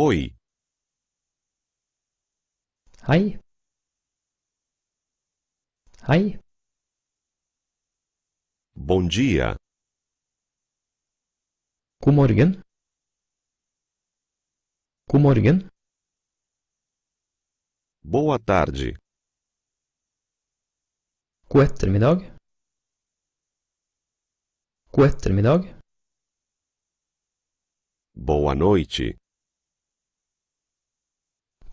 Oi. Hi. Hi. Bom dia. God morgen. God morgen. Boa tarde. God ettermiddag. God ettermiddag. Boa noite.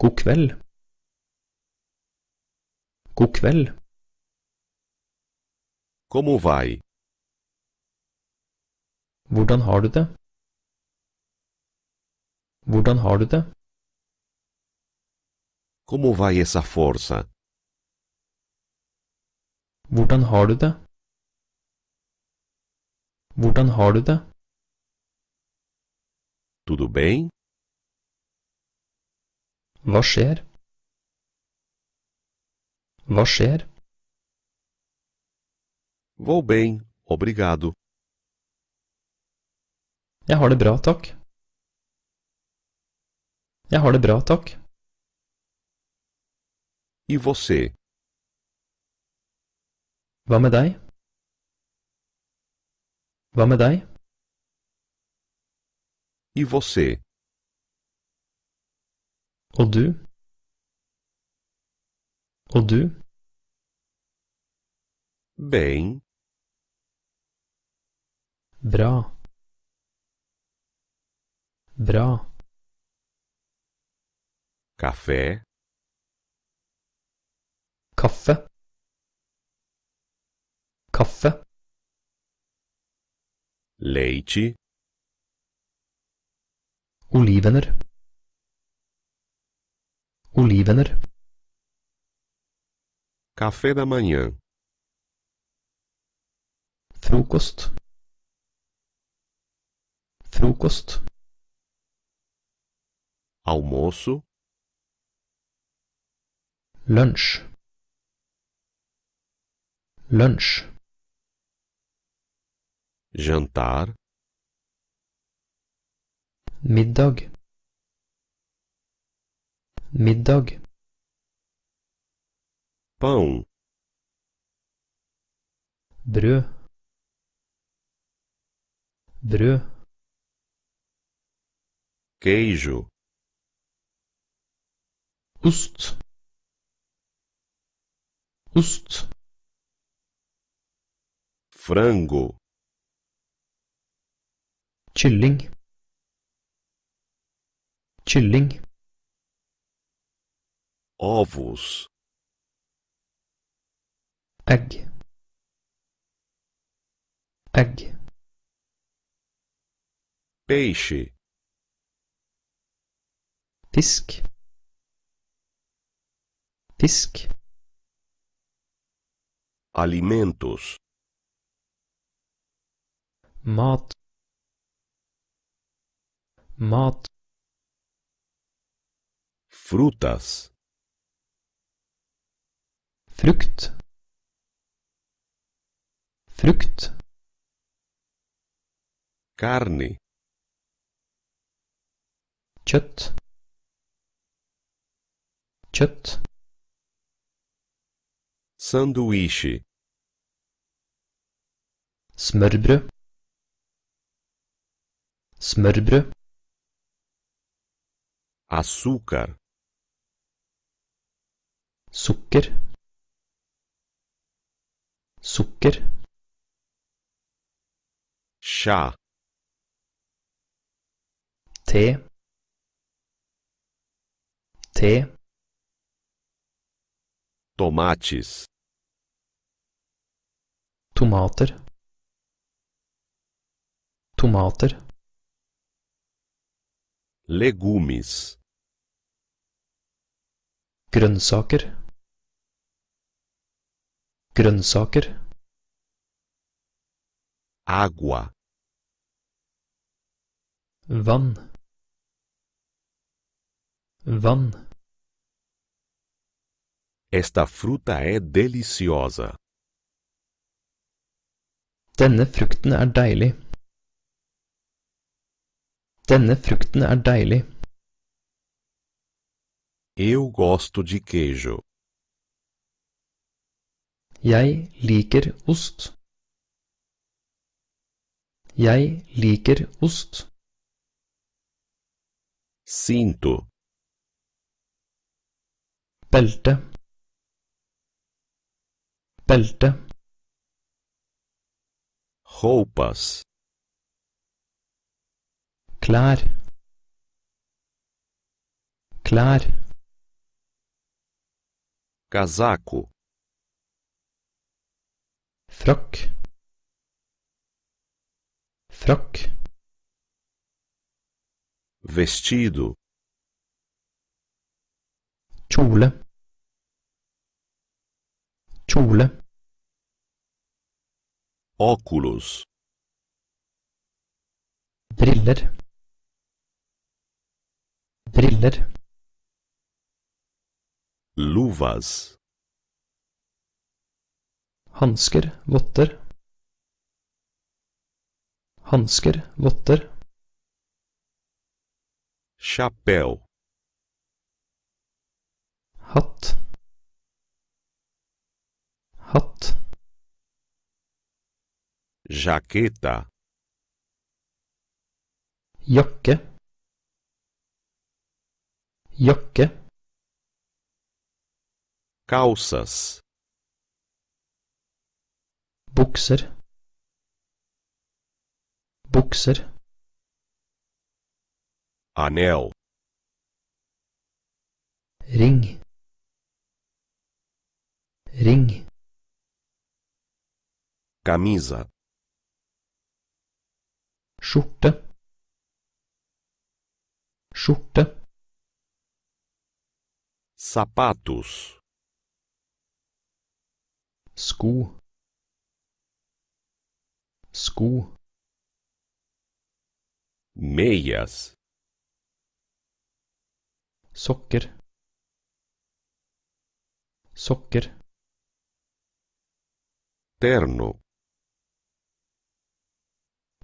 God kveld. God kveld. Como vai? Hvordan har du det? Hvordan har du det? Como vai essa força? Hvordan har du det? Hvordan har du det? Tudo bem? Hva skjer? Hva skjer? Vou bem, obrigado. Jeg har det bra, takk. Jeg har det bra, takk. E você? Hva med deg? Hva med deg? E você? Og du? Og du? Bem. Bra. Bra. Café. Kaffe. Kaffe. Leite. Olivener. Oliver Café da manhã Frukost Frukost Almoço Lunch Lunch Jantar Middag middag pão bró bró queijo ost ost frango kylling kylling ovos egg egg peixe fisk fisk alimentos mat mat frutas frukt frukt carne kjøtt kjøtt sanduíche smørbrød smørbrød açúcar sukker socker chá te te tomates tomater tomater legumes grønnsaker grönsaker água vann vann Esta fruta é deliciosa. Denne frukten er deilig. Denne frukten er deilig. Eu gosto de queijo. Jeg liker ost. Jeg liker ost. Cinto. Belte. Belte. Roupas. Klær. Klær. Casaco. frakk frakk vestido chula, chula, óculos briller briller luvas hansker votter hansker votter chapéu hatt hatt jaqueta jakke jakke calças buxer, buxer, anel ring ring camisa chuta chuta sapatos sko sko meias sokker sokker terno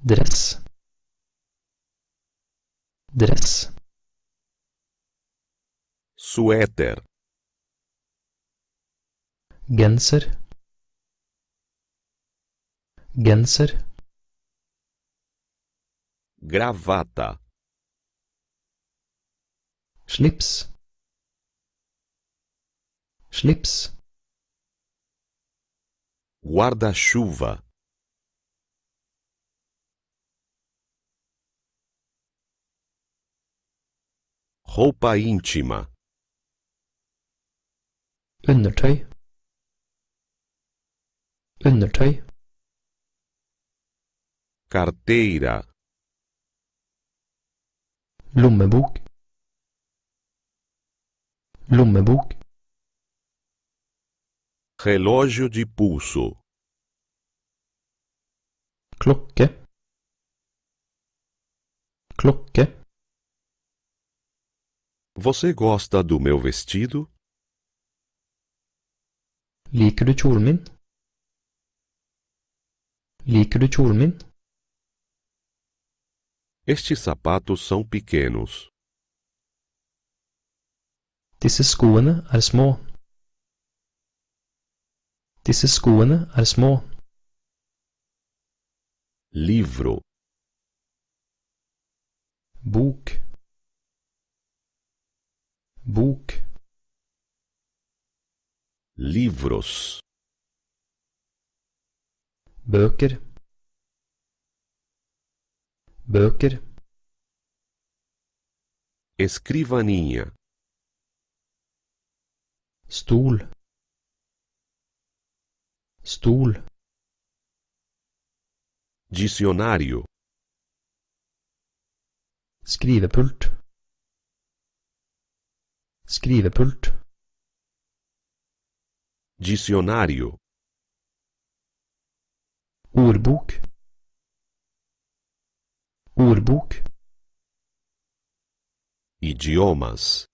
dress dress suéter genser genser gravata Schlips Schlips guarda-chuva roupa íntima undertøy undertøy carteira, lommebok, lommebok, relógio de pulso, klokke, klokke. Você gosta do meu vestido? Liker du kjolen min? Liker du kjolen min? Estes sapatos são pequenos. Disse skoene er små. Disse skoene er små. Livro. Bok. Bok. Livros. Bøker böcker escrivaninha stol stol dicionário skrivepult skrivepult dicionário ordbok ordbok idiomas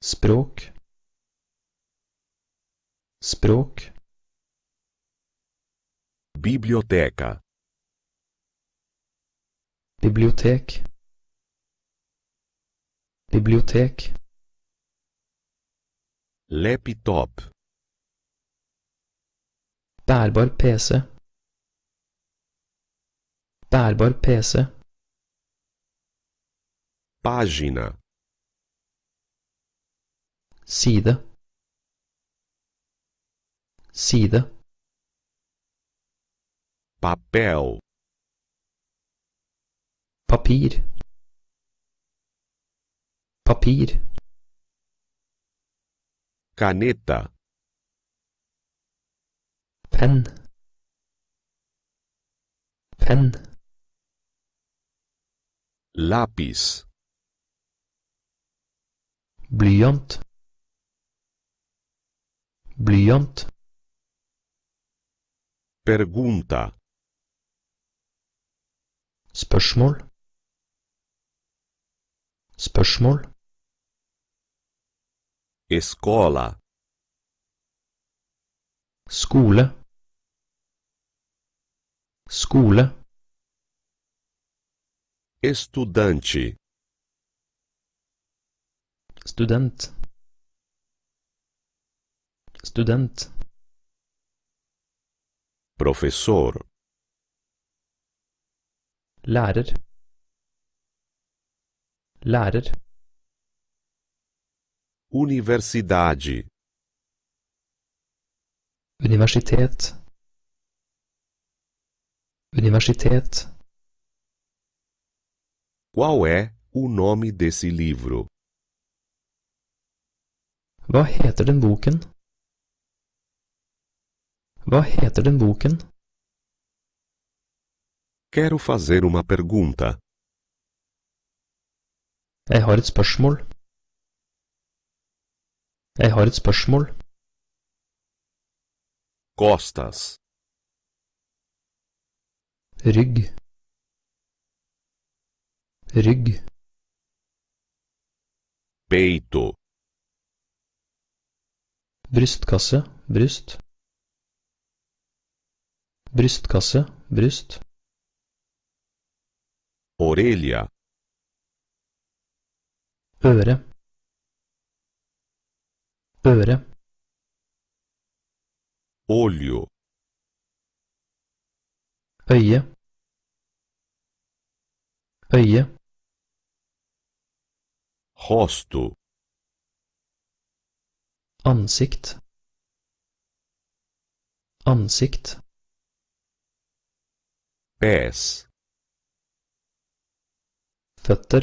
språk språk biblioteka bibliotek bibliotek laptop bærbar pc Därbar pjäse. Página. sida sida Papel. Papir. Papir. Caneta. pen pen Lapis. Blyant. Blyant. Pergunta. Spørsmål. Spørsmål. Escola. Skole. Skole. Estudante. Student. Student. Professor. Lærer. Lærer. Universidade. Universitet. Universitet. Qual é o nome desse livro? Hva heter den boken? Hva heter den boken? Quero fazer uma pergunta. Jeg har et spørsmål. Jeg har et spørsmål. Costas. Rygg. rygg peito brystkasse, bryst brystkasse, bryst orelha øre øre olho øye øye rosto ansikt ansikt pés fötter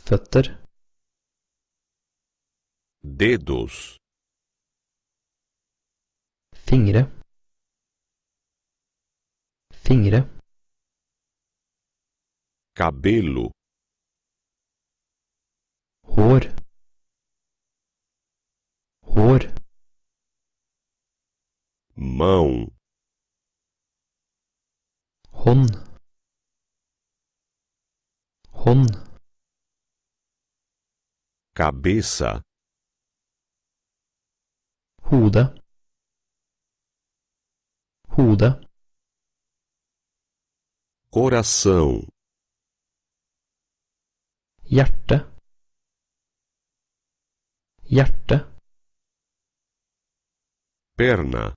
fötter dedos fingre fingre cabelo Ror. Mão. hon, hon, Cabeça. huda, huda, Coração. Hjerte. hjerte perna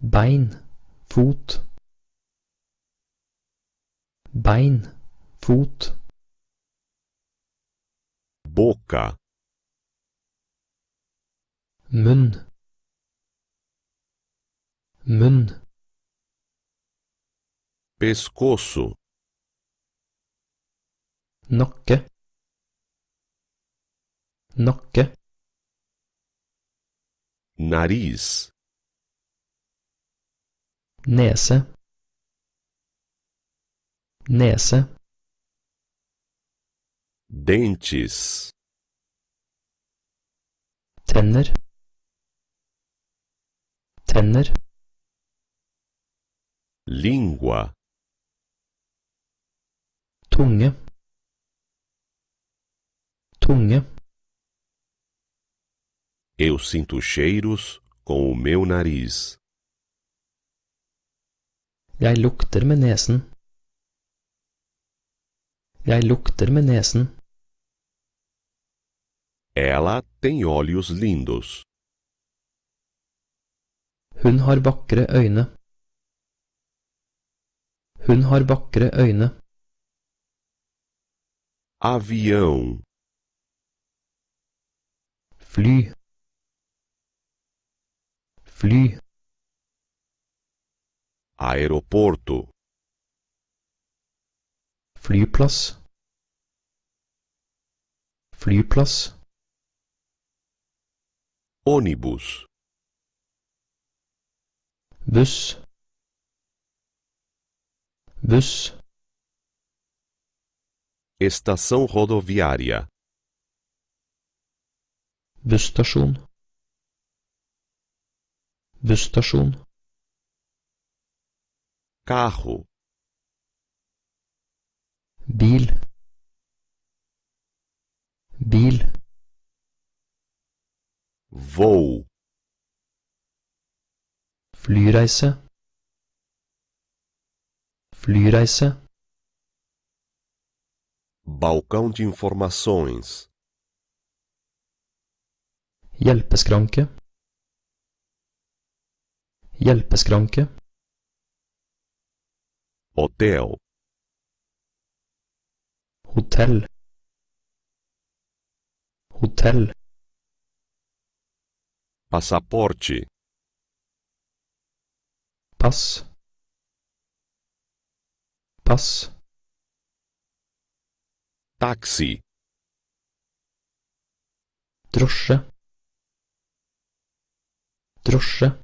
bein fot bein fot boca munn munn pescoço nokke nakke nariz nese nese dentes tenner tenner língua tunge tunge Eu sinto cheiros com o meu nariz. Jeg lukter med nesen. Jeg lukter med nesen. Ela tem olhos lindos. Hun har vakre øyne. Hun har vakre øyne. Avião. Fly. Fly. Aeroporto. Flyplass. Flyplass. Ônibus. bus bus Estação rodoviária. estação busstasjon carro bil bil voo flyreise flyreise balcão de informações hjelpeskranke hjelpeskranke Hotel Hotell Hotell Passaporte Pass Pass Taxi Drosje Drosje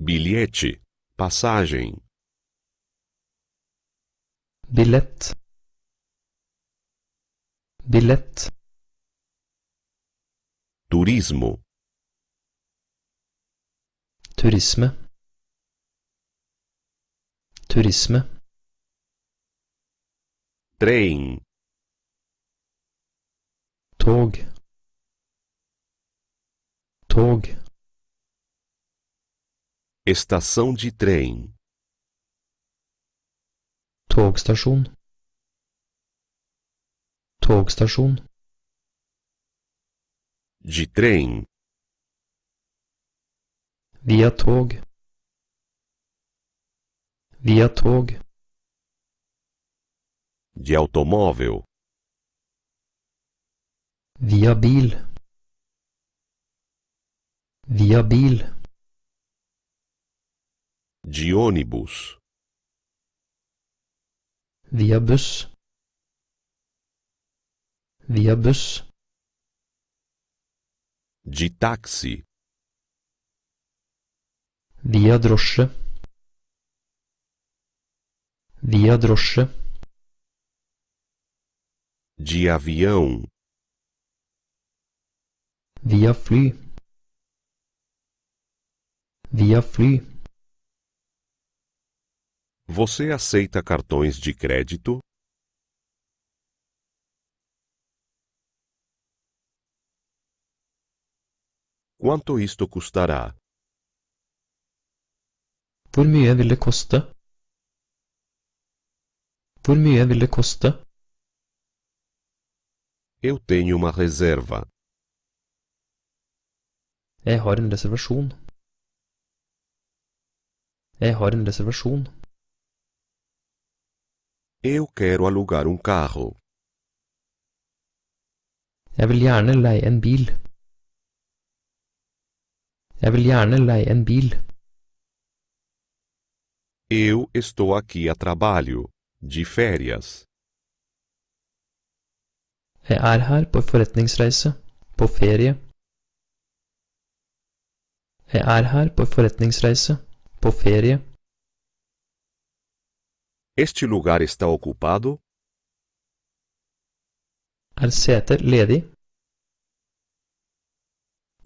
bilhete, passagem. bilhet, bilhet, Turismo. Turisme. Turisme. Trem. Tog. Tog. Estação de trem. Togstation. Togstation. De trem. Via tog. Via tog. De automóvel. Via bil. Via bil de ônibus via buss via de táxi via drosje via drosje de avião via fly via fly você aceita cartões de crédito? Quanto isto custará? Por mye vil det koste? Por mye vil det koste? Eu tenho uma reserva. Jeg har en reservasjon. Jeg har en reservasjon. Eu quero alugar um carro. Jeg vil gjerne leie en bil. Jeg vil gjerne leie en bil. Eu estou aqui a trabalho, de férias. Jeg er her på forretningsreise, på ferie. Jeg er her på forretningsreise, på ferie. Este lugar está ocupado? Er seter ledig?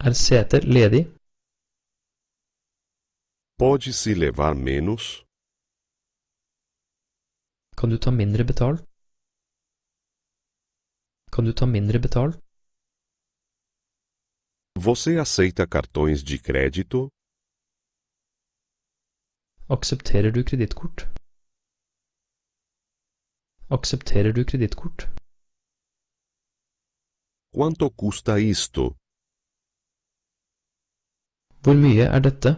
Er seter ledig? Pode-se levar menos? Kan du ta mindre betalt? Kan du ta mindre betalt? Você aceita cartões de crédito? Aksepterer du kredittkort? Accepterer du kredittkort? Quanto custa isto? Hvor mye er dette?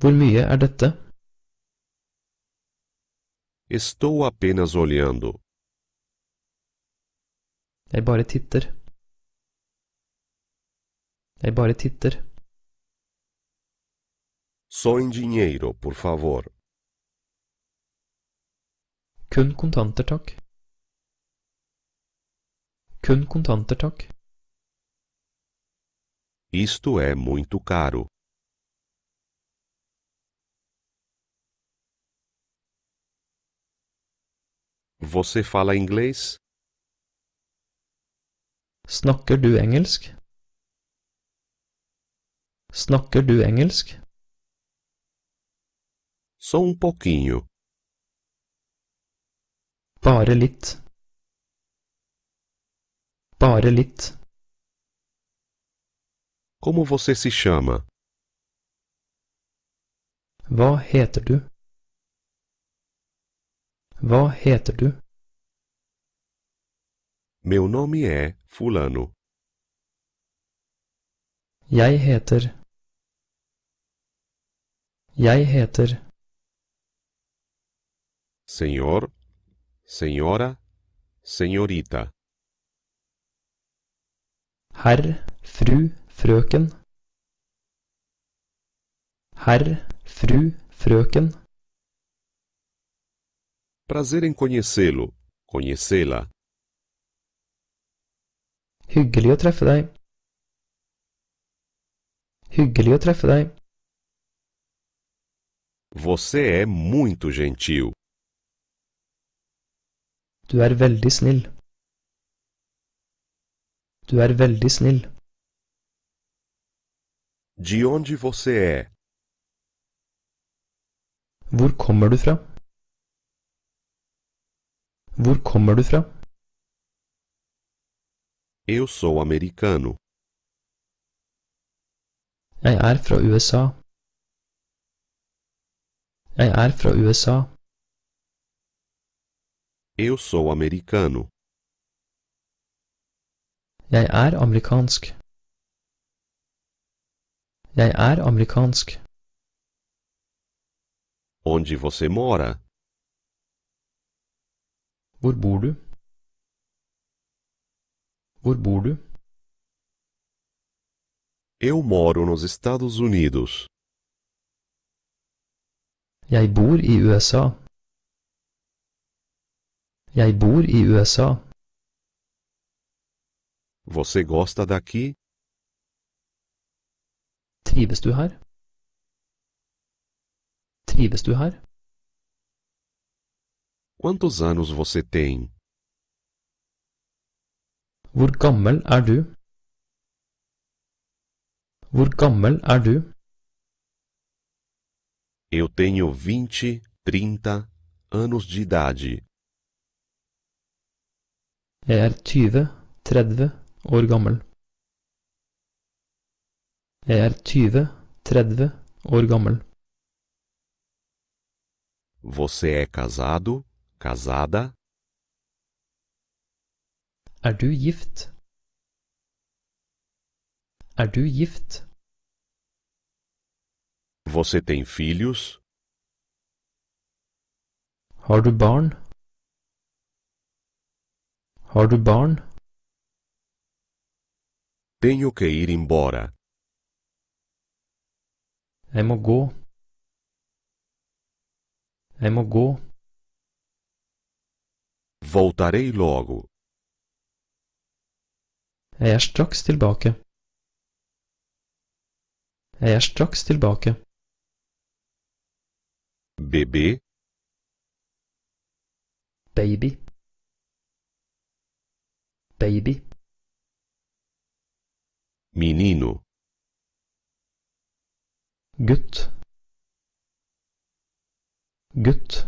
Hvor mye er dette? Estou apenas olhando. Jeg bare titter. Jeg bare titter. Só em dinheiro, por favor. Kun kontanter, takk. Kun kontanter, takk. Isto é muito caro. Você fala inglês? Snakker du engelsk? Snakker du engelsk? Só um pouquinho. Bare litt. Bare litt. Como você se chama? Hva heter du? Hva heter du? Meu nome é fulano. Jeg heter Jeg heter Senhor senhora, senhorita. Herr, fru, Fröken. Herr, fru, Fröken. Prazer em conhecê-lo, conhecê-la. Hyggelig å treffe deg. Hyggelig å treffe deg. Você é muito gentil. Du er veldig snill. Du er veldig snill. De onde você é? Hvor kommer du fra? Hvor kommer du fra? Eu sou americano. Jeg er fra USA. Jeg er fra USA. Eu sou americano. Jeg er amerikansk. Jeg er amerikansk. Onde você mora? Hvor bor du? Hvor bor du? Eu moro nos Estados Unidos. Jeg bor i USA. Jeg bor i USA. Você gosta daqui? Trives du her? Trives du her? Quantos anos você tem? Hvor gammel er du? Hvor gammel er du? Eu tenho vinte, trinta anos de idade. Jeg er tyve, tredve år gammel. Jeg er tyve, tredve år gammel. Você é casado, casada? Er du gift? Er du gift? Você tem filhos? Har du barn? Har du barn? Tenho que ir embora. É må É Jeg Voltarei logo. É er straks tilbake. Jeg er straks tilbake. Bebê. Baby. baby. Menino. Gutt. Gutt.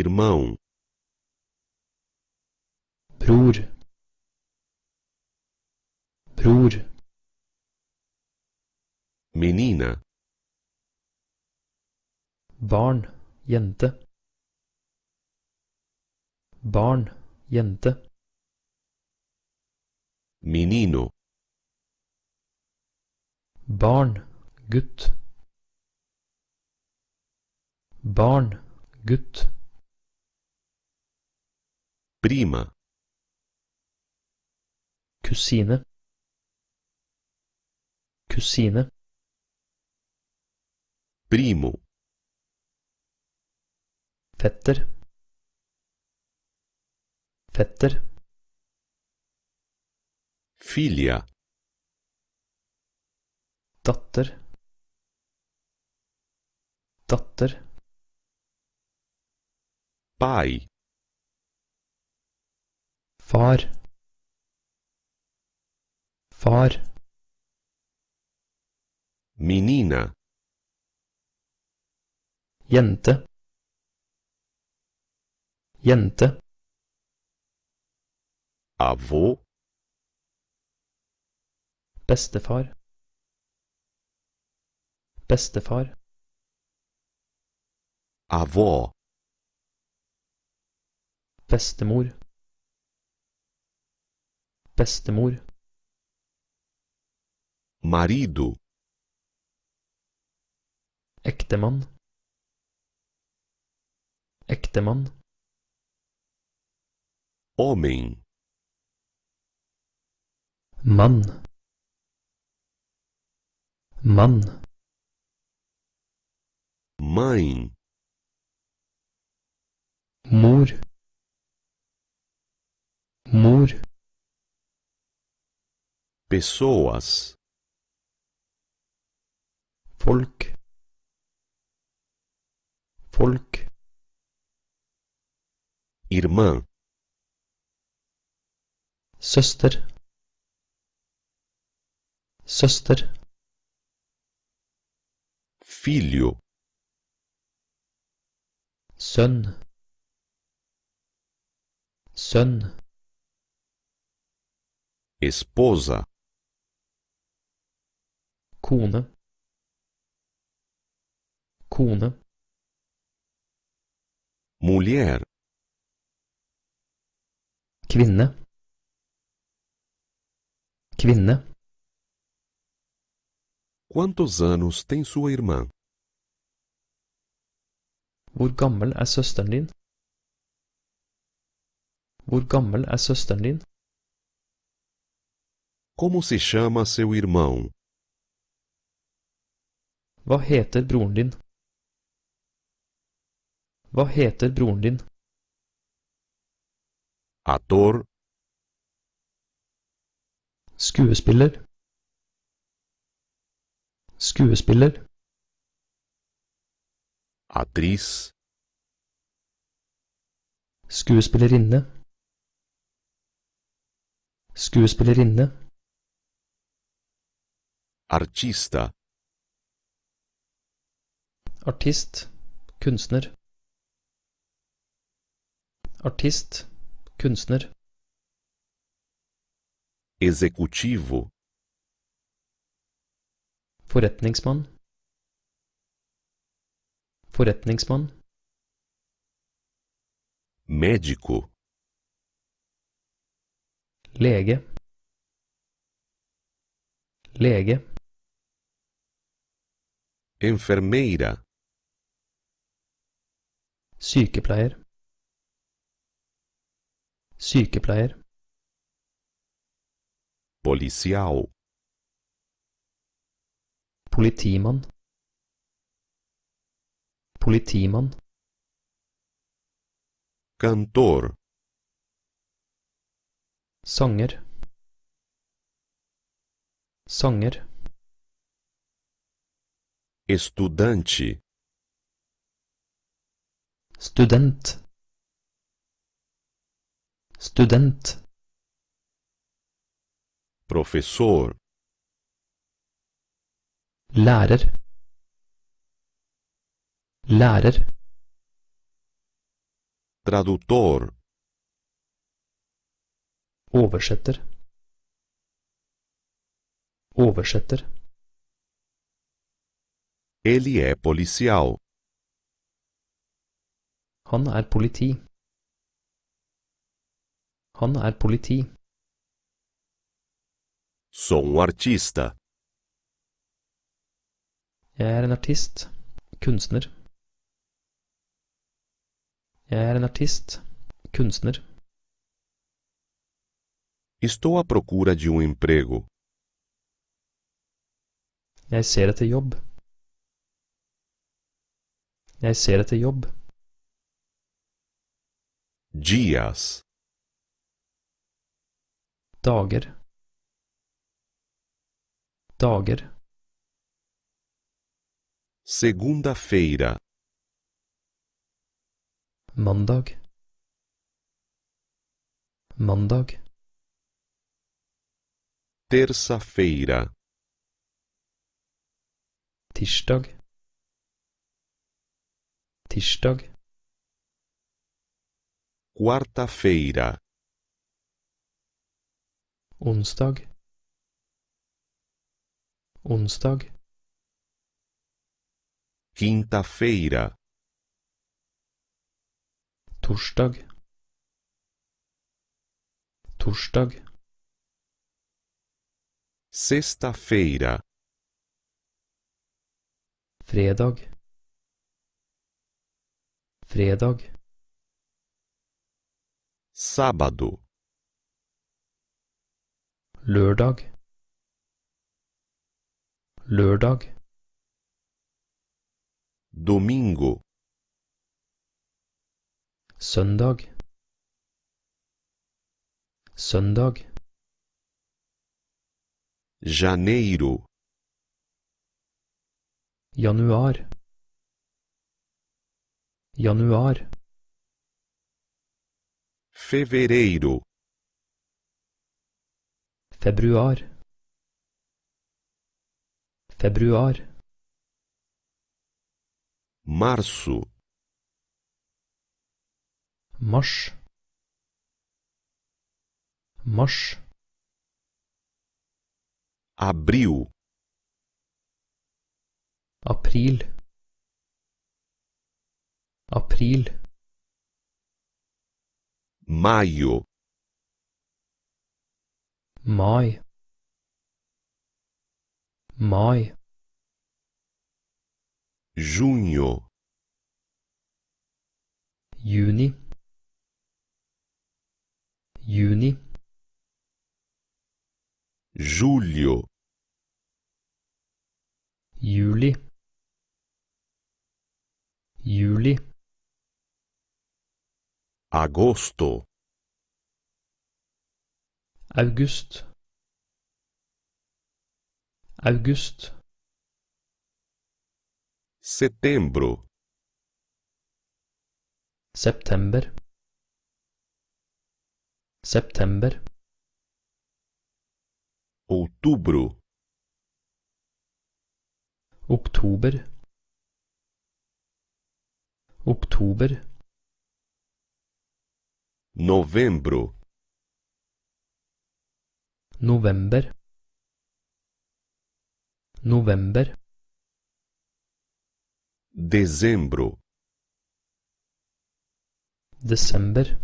Irmão. Bror. Bror. Menina. Barn. Jente. Barn jente menino barn gutt barn gutt prima kusine kusine primo fetter fetter filia Datter Datter Pai Far Far Menina Jente Jente А Bestefar. Bestefar. Avå. Bestemor. Bestemor. Marido. Ektemann. Ektemann. Homem. man, mãe mor mor pessoas folk folk irmã søster søster filho Son. Son. esposa kone kone mulher kvinne kvinne Quantos anos tem sua irmã? Hvor gammel er søsteren din? Hvor gammel er søsteren din? Como se chama seu irmão? Hva heter broren din? Hva heter broren din? Ator. Skuespiller. skuespiller atris, Skuespillerinne. Skuespillerinne. Artista. Artist. Kunstner. Artist. Kunstner. Executivo forretningsmann forretningsmann médico lege lege enfermeira sykepleier sykepleier policial politimann politimann kantor sanger sanger estudante student student professor lærer lærer traductor oversetter oversetter Ele é policial. Han er politi. Han er politi. Sou um artista. Jeg er en artist. Kunstner. Jeg er en artist. Kunstner. Estou à procura de um emprego. Jeg ser etter jobb. Jeg ser etter jobb. Dias. Dager. Dager. Segunda-feira. Mandag. Mandag. Terça-feira. Tirsdag. Tirsdag. Quarta-feira. Onsdag. Onsdag. Quinta-feira. Torsdag. Torsdag. Sexta-feira. Fredag. Fredag. Sábado. Lørdag. Lørdag domingo söndag söndag janeiro januar januar fevereiro februar februar março mos, mos, abril april april maio mai mai junho juni juni julho juli juli agosto august august Setembro. September. September. Outubro. outubro, outubro, Novembro. November. November dezembro December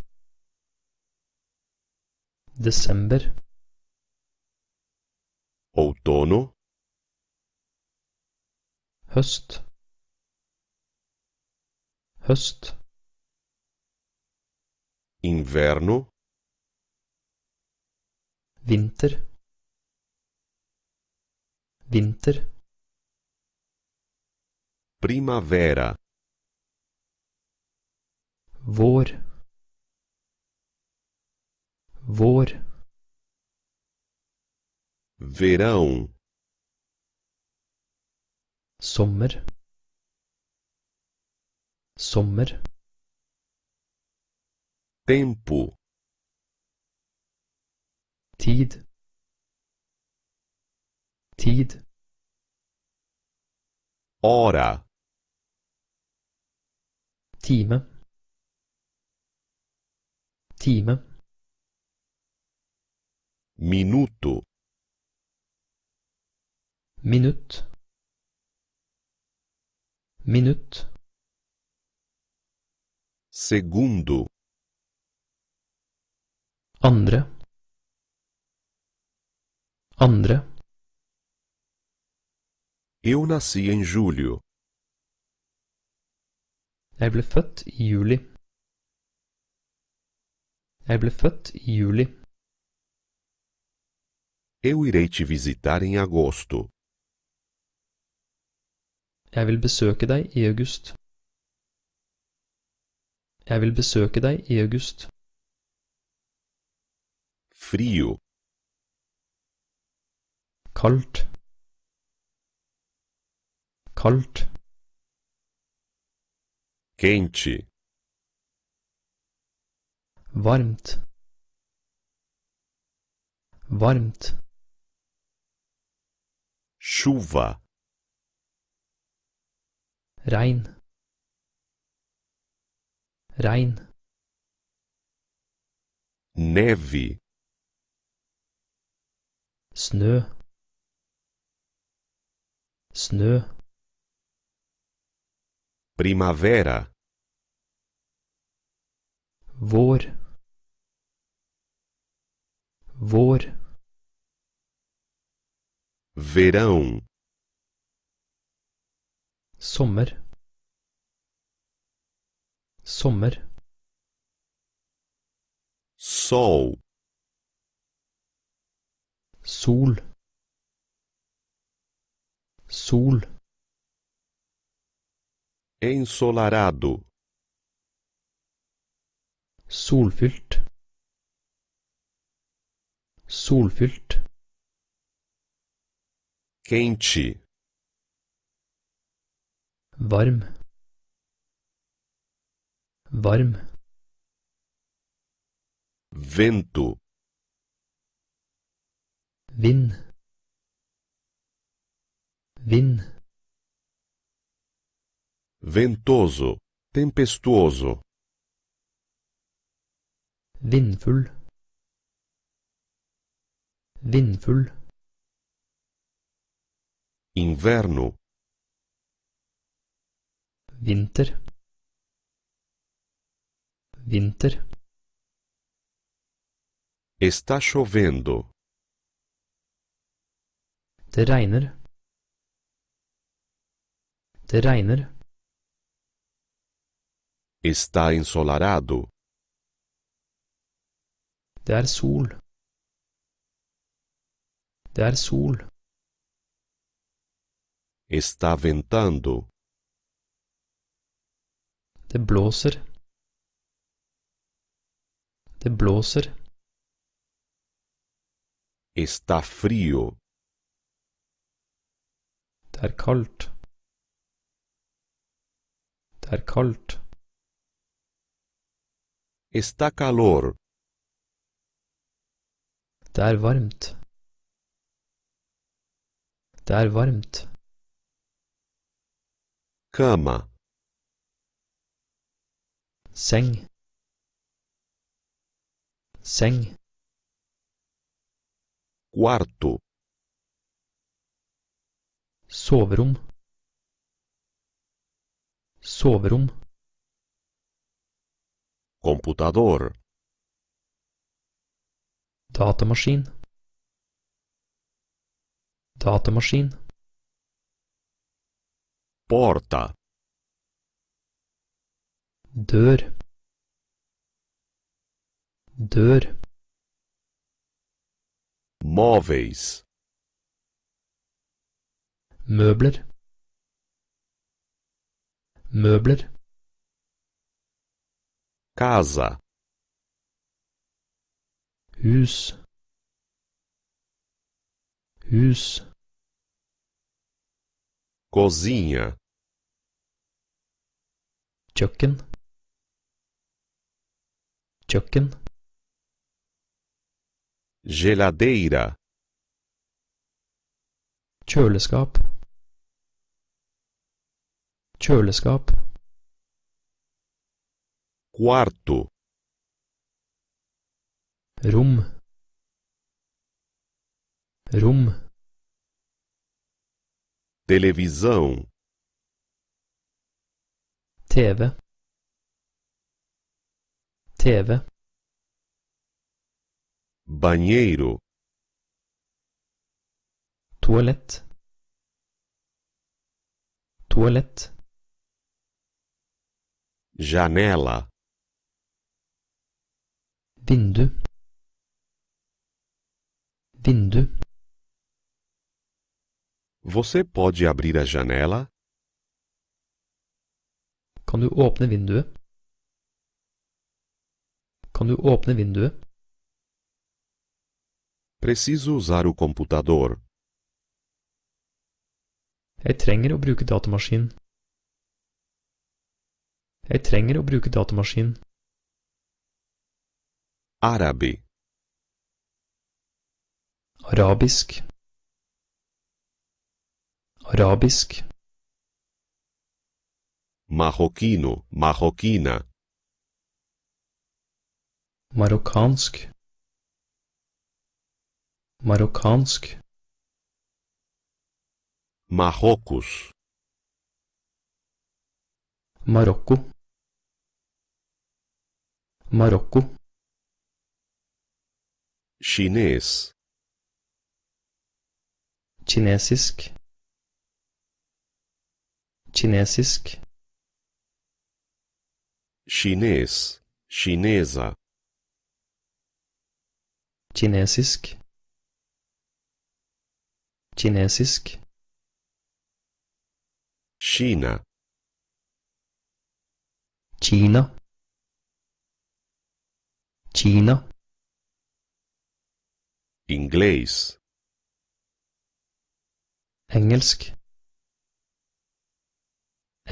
December outono höst höst inverno winter winter Primavera. vor vor Verão. Sommer. Sommer. Tempo. Tid. Tid. Hora team team minuto minute minute segundo andre andre eu nasci em julho Jeg ble født i juli. Jeg ble født i juli. Eu irei te visitar em agosto. Jeg vil besøke deg i august. Jeg vil besøke deg i august. Frio. Kaldt. Kaldt. quente, varmt, varmt, chuva, rain, rain, neve, snø, snø. Primavera vår vår verão sommer sommer sol sol sol ensolarado solfylt solfylt quente varm varm vento vind vind ventoso tempestuoso vindfull vindfull inverno vinter vinter está chovendo det regner det regner está ensolarado Det er sol. Det er sol. Está ventando. Det blåser. Det blåser. Está frio. Det er kaldt. Det er kaldt. Está calor. Det er varmt. Det er varmt. Cama. Seng. Seng. Quarto. Soverom. Soverom. Computador. datamaskin datamaskin porta dør dør móveis møbler møbler casa hus hus cozinha kjøkken kjøkken geladeira kjøleskap kjøleskap quarto rum rum televisão tv tv banheiro toilet, toilet, janela vindu vindu. Você pode abrir a janela? Kan du åpne vinduet? Kan du åpne vinduet? Preciso usar o computador. Jeg trenger å bruke datamaskin. Jeg trenger å bruke datamaskin. Árabe arabisk arabisk marroquino, marroquina, marokkansk marokkansk Marrocos, Marocco Marocco chinês, chinesisk chinesisk chinês chinesa chinesisk chinesisk China China China Inglês engelsk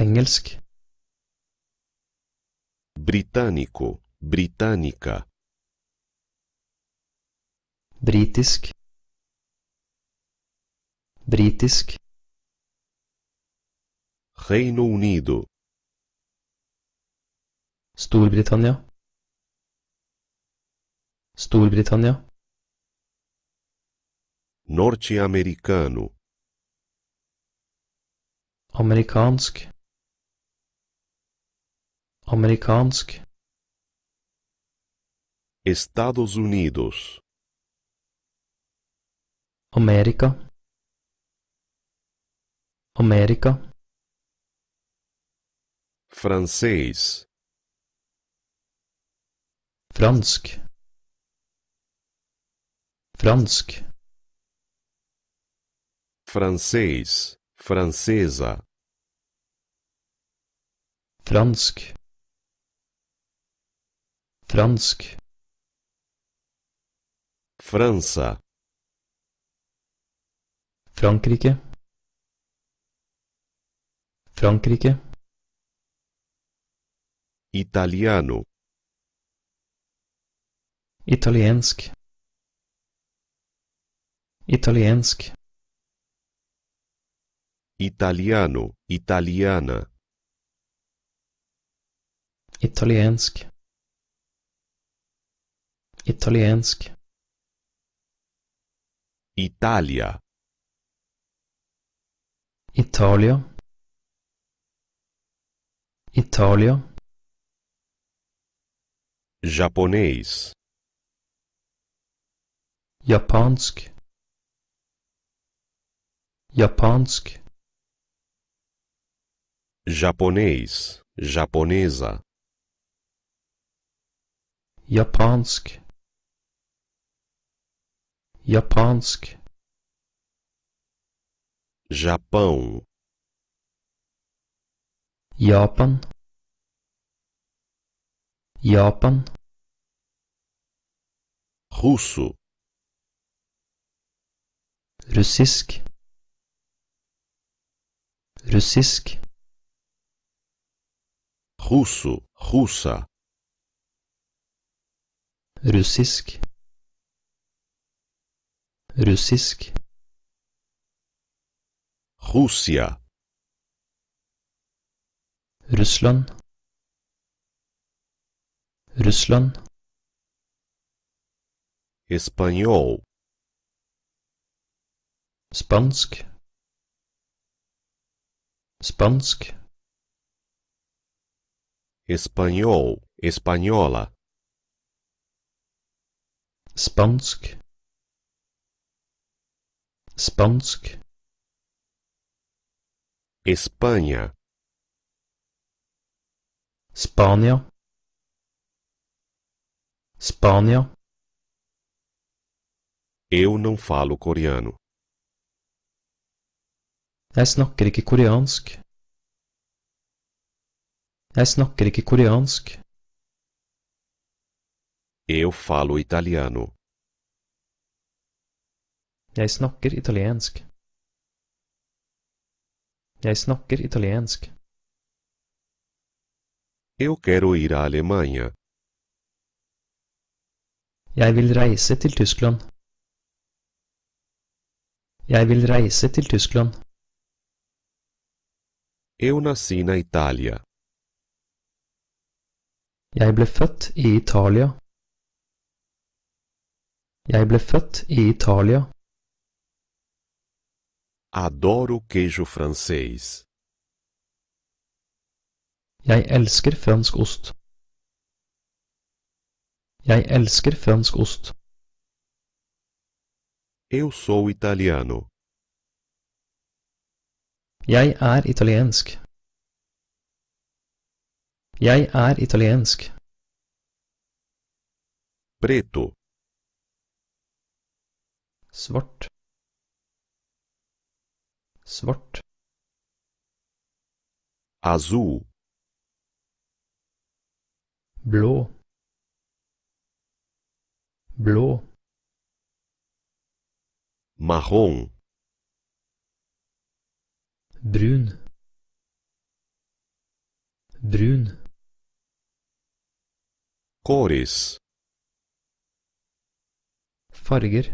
engelsk britânico britânica britisk britisk Reino Unido Storbritannia Storbritannia Norte-americano amerikansk amerikansk Estados Unidos América América francês fransk fransk francês francesa fransk fransk França Frankrike Frankrike Italiano Italiensk Italiensk Italiano, italiana. Italiensk. Italiensk. Itália. Itália. Itália. Japonês. Japansk. Japansk japonês, japonesa, japansk, japansk, Japão, Japan, Japan, russo, russisk, russisk russo, russa. Russisk. Russisk. Rússia. Russland. Russland. Espanhol. Spansk. Spansk espanhol, espanhola. Spansk. Spansk. Espanha. Espanha, Spánia. Eu não falo coreano. Es snakker ikke koreansk. Jeg snakker ikke koreansk. Eu falo italiano. Jeg snakker italiensk. Jeg snakker italiensk. Eu quero ir à Alemanha. Jeg vil reise til Tyskland. Jeg vil reise til Tyskland. Eu nasci na Itália. Jeg ble født i Italia. Jeg ble født i Italia. Adoro queijo francês. Jeg elsker fransk ost. Jeg elsker fransk ost. Eu sou italiano. Jeg er italiensk. Jeg er italiensk. Preto. Svart. Svart. Azul. Blå. Blå. Marrom. Brun. Brun. cores farger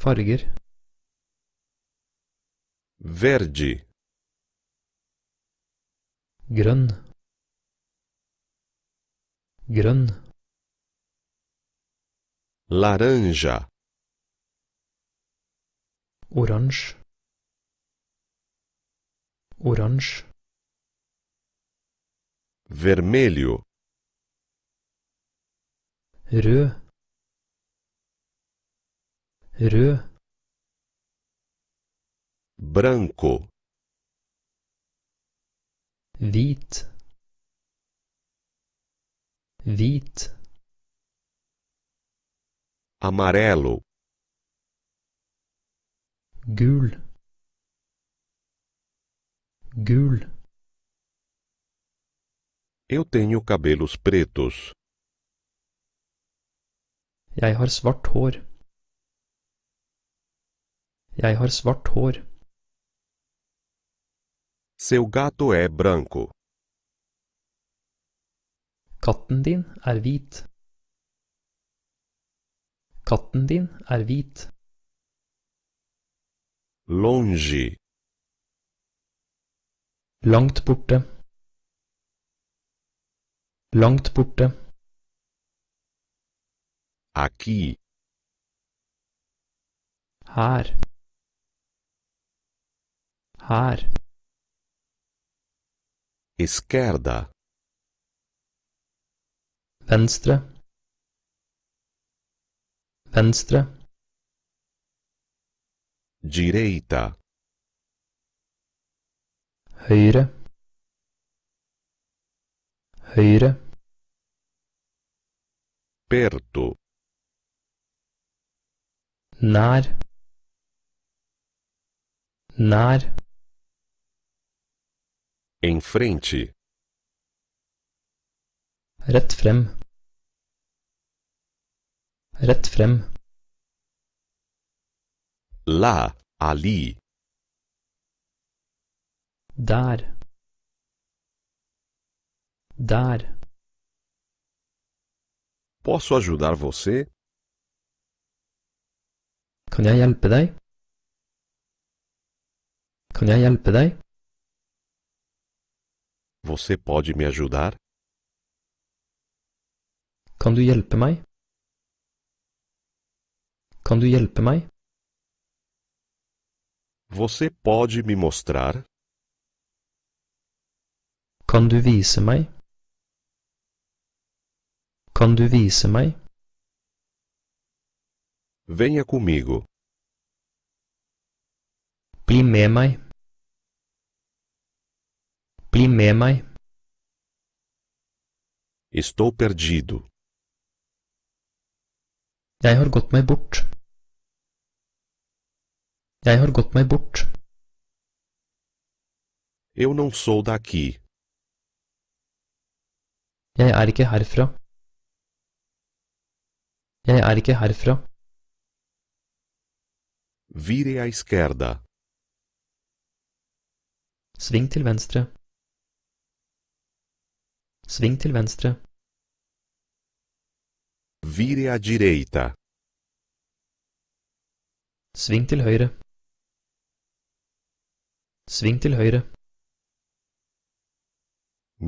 farger verde grønn grønn laranja orange orange vermelho, rød, rød, branco, vit vit amarelo, gul, gul. Eu tenho cabelos pretos. Jeg har svart hår. Jeg har svart hår. Seu gato é branco. Katten din er hvit. Katten din er hvit. Longe. Langt borte. Langt borte Aqui. Her. Her. Esquerda. Venstre. Venstre. Direita. Høyre a ira, perto, nar nar em frente, ret frem, ret frem, lá, ali, dar dar Posso ajudar você? Kan jeg hjelpe deg? Kan jeg hjelpe deg? Você pode me ajudar? Kan du hjelpe meg? Kan du hjelpe meg? Você pode me mostrar? Kan du vise meg? Kan du vise meg? Venha comigo. Bli med meg. Bli med meg. Estou perdido. Jeg har gått meg bort. Jeg har gått meg bort. Eu não sou daqui. Jeg er ikke herfra. Jeg er ikke herfra. Vire a esquerda. Sving til venstre. Sving til venstre. Vire a direita. Sving til høyre. Sving til høyre.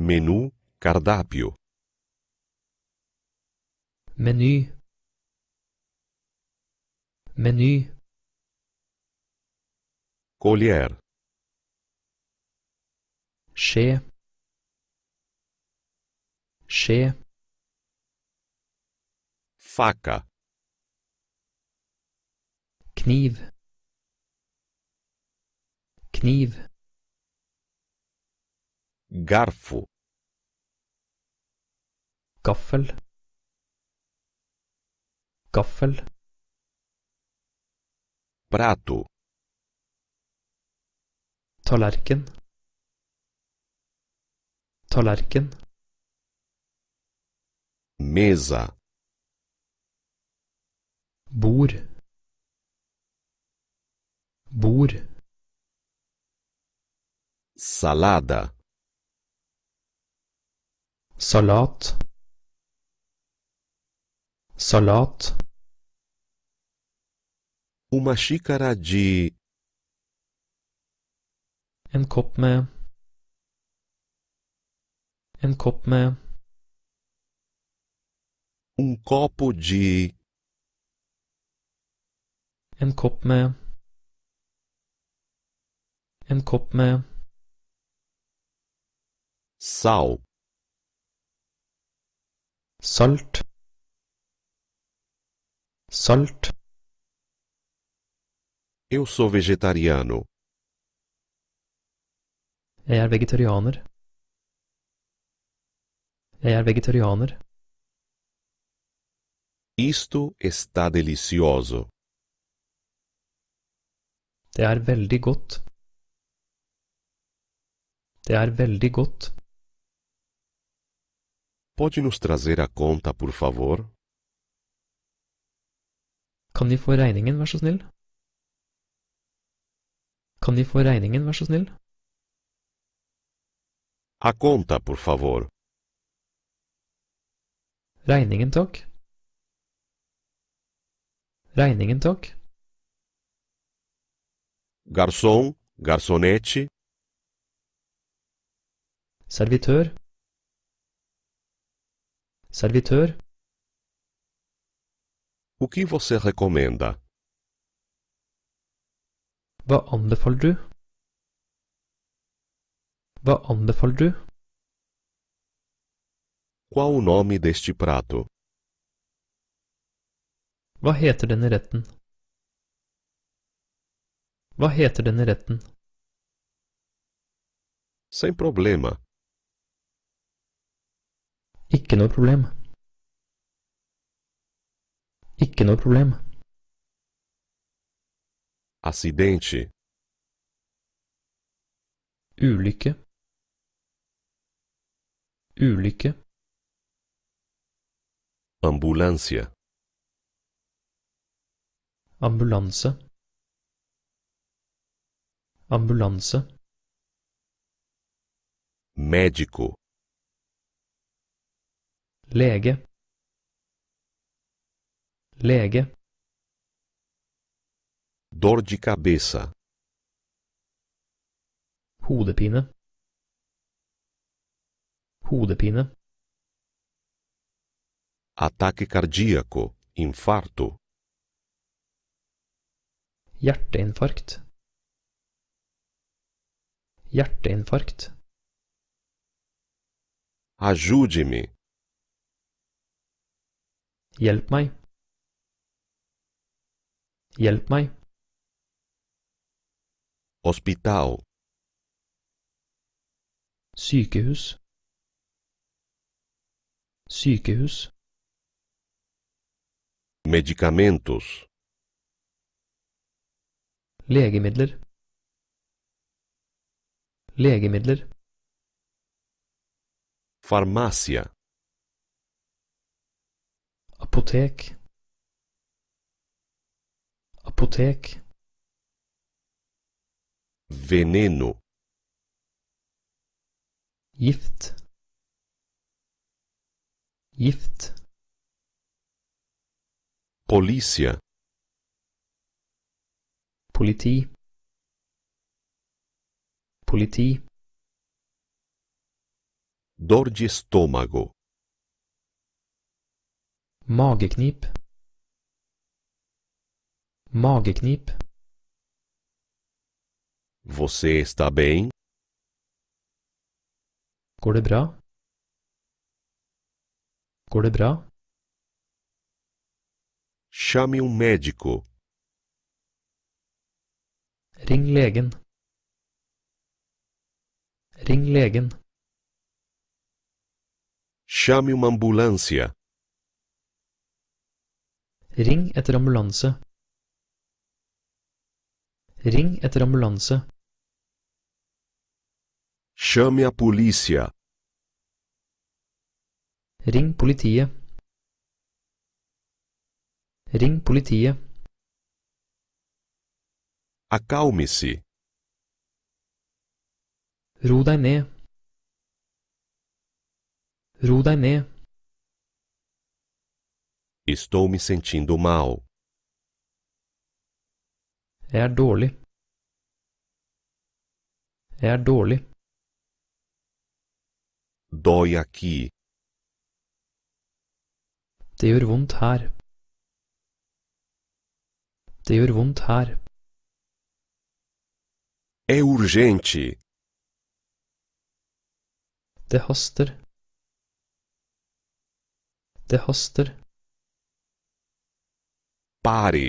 Menu Cardapio. Meny meny Colher skje skje faca kniv kniv garfo gaffel gaffel prato tallerken tallerken mesa bord bord salada salat salat uma xícara de. En kopp med. En kopp med. Um copo de. En kopp med. En kopp med. Sal. Salt. Salt. Eu sou vegetariano. Jeg er vegetarianer. Jeg er vegetarianer. Isto está delicioso. Det er veldig godt. Det er veldig godt. Pode nos trazer a conta, por favor? Kan vi få regningen, vær så snill? Kan De få regningen, vær så snill? A conta, por favor. Regningen, takk. Regningen, takk. Garçom, garçonete. Servitør. Servitør. O que você recomenda? Hva anbefaler du? Hva anbefaler du? Qual o nome deste prato? Hva heter denne retten? Hva heter denne retten? Sem problema. Ikke noe problem. Ikke noe problem acidente ulykke ulykke ambulância ambulância, ambulância, médico lege lege dor de cabeça, hodepine, hodepine, ataque cardíaco, infarto, hjärteinfarkt, hjärteinfarkt. Ajude-me. Hjelp meg. Hjelp meg hospital sykehus sykehus medicamentos legemidler legemidler farmácia apotek apotek veneno gift gift polícia politi politi dor de estômago mageknip mageknip você está bem? Går det bra? Går det bra? Chame um médico. Ring legen. Ring legen. Chame uma ambulância. Ring etter ambulanse. Ring etter ambulância. Chame a polícia. Ring politiet. Ring politiet. Acalme-se. Ruda deg Ruda Ro Estou me sentindo mal. É er dårlig. É dårlig. Dói aqui. Det gjør vondt her. Det gjør vondt her. É urgente. Det haster. Det haster. Pare.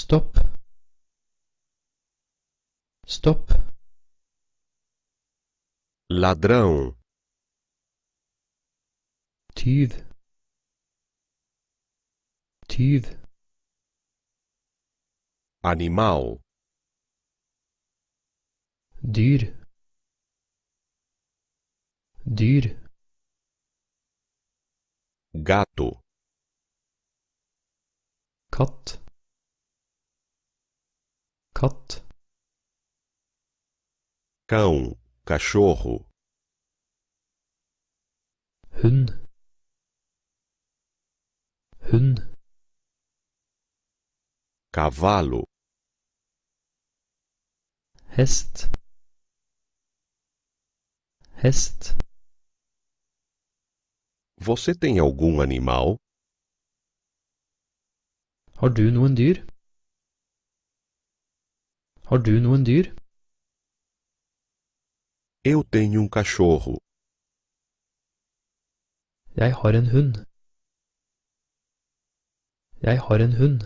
Stopp. Stopp ladrão, teeth, teeth, animal, dyr, dyr, gato, katt, katt, cão cachorro hund hund cavalo hest, hest. Você tem algum animal? Har du noen dyr? Har du noen dyr? Eu tenho um cachorro. Jeg har en hund. Jeg har en hund.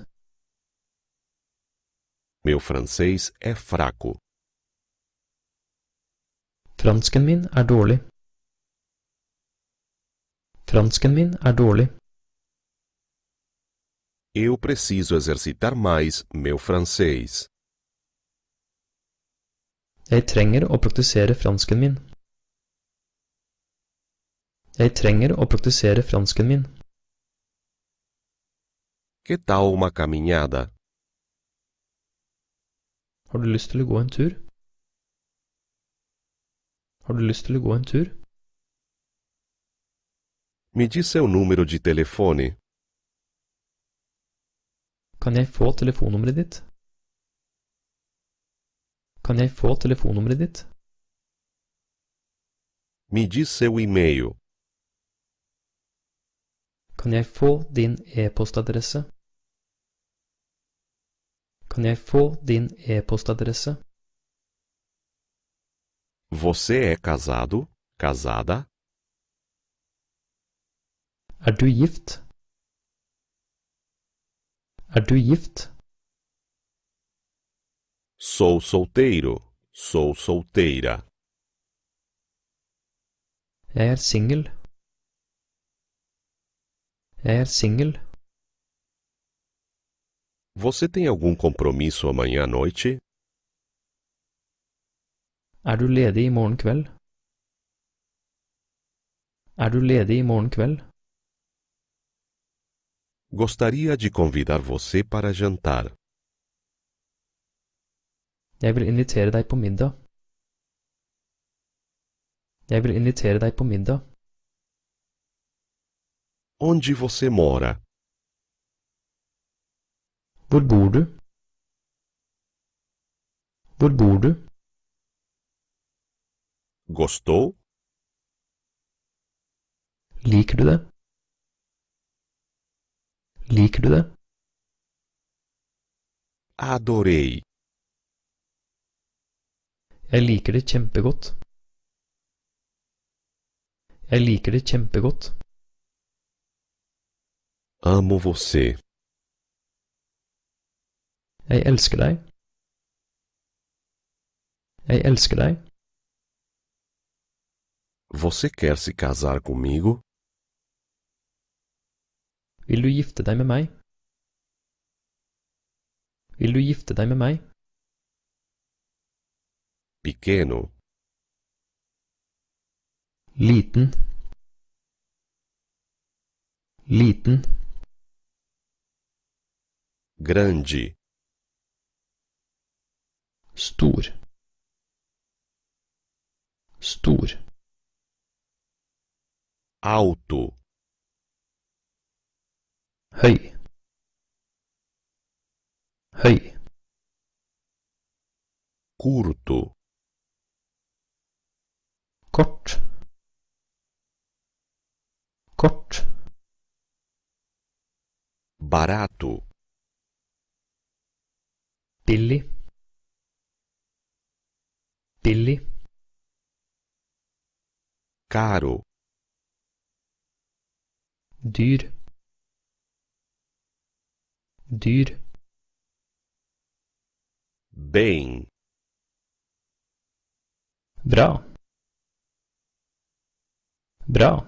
Meu francês é fraco. Fransken min er dårlig. Fransken min er dårlig. Eu preciso exercitar mais meu francês. Jeg trenger å praktisere fransken min. Jeg trenger å praktisere fransken min. Que tal uma caminhada? Har du lyst til å gå en tur? Har du lyst til å gå en tur? Me diz seu número de telefone. Kan jeg få telefonnummeret ditt? Kan jeg få telefonnummeret ditt? Me diz seu e-mail. Kan jeg få din e-postadresse? Kan jeg få din e-postadresse? Você é casado? Casada? Er du gift? Er du gift? Sou solteiro. Sou solteira. er single. er single. Você tem algum compromisso amanhã à noite? Er du ledig i morgen kveld? Er du ledig i morgen kveld? Gostaria de convidar você para jantar. Jeg vil invitere deg på middag. Jeg vil invitere deg på middag. Onde você mora? Hvor bor du? Hvor bor du? Gostou? Liker du det? Liker du det? Adorei. Jeg liker det kjempegodt. Jeg liker det kjempegodt. Amo você. Jeg elsker deg. Jeg elsker deg. Você quer se casar comigo? Vil du gifte deg med meg? Vil du gifte deg med meg? pequeno, liten, liten, grande, stor, stor, alto, høy, høy, curto kort kort barato billig billig caro dyr dyr bem bra Bra.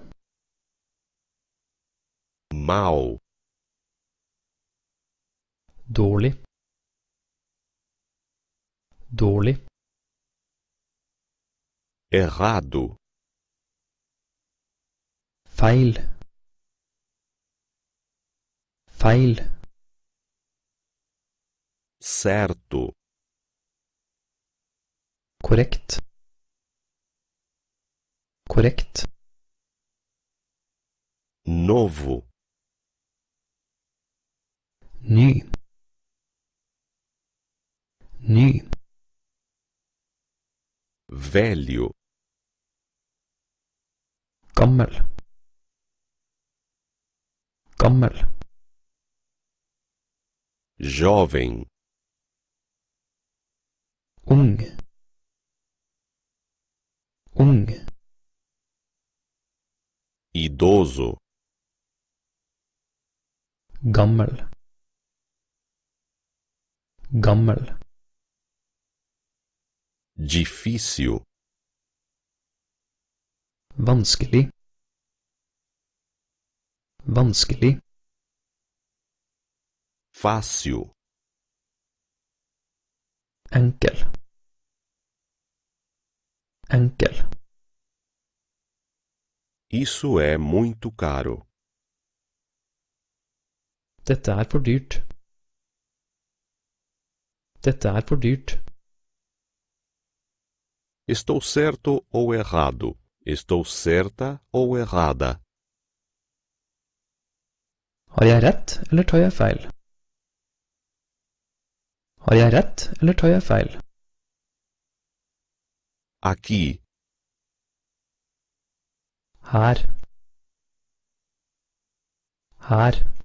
Mal. Dårlig. Dårlig. Errado. Feil. Feil. Certo. correct correct novo ni ni velho gammel gammel jovem ung ung idoso gammel gammel difícil vanskelig vanskelig fácil enkel enkel Isso é muito caro. Dette er for dyrt. Dette er for dyrt. Estou certo ou errado? Estou certa ou errada? Har jeg rett, eller tar jeg feil? Har jeg rett, eller tar jeg feil? Aqui. Her. Her.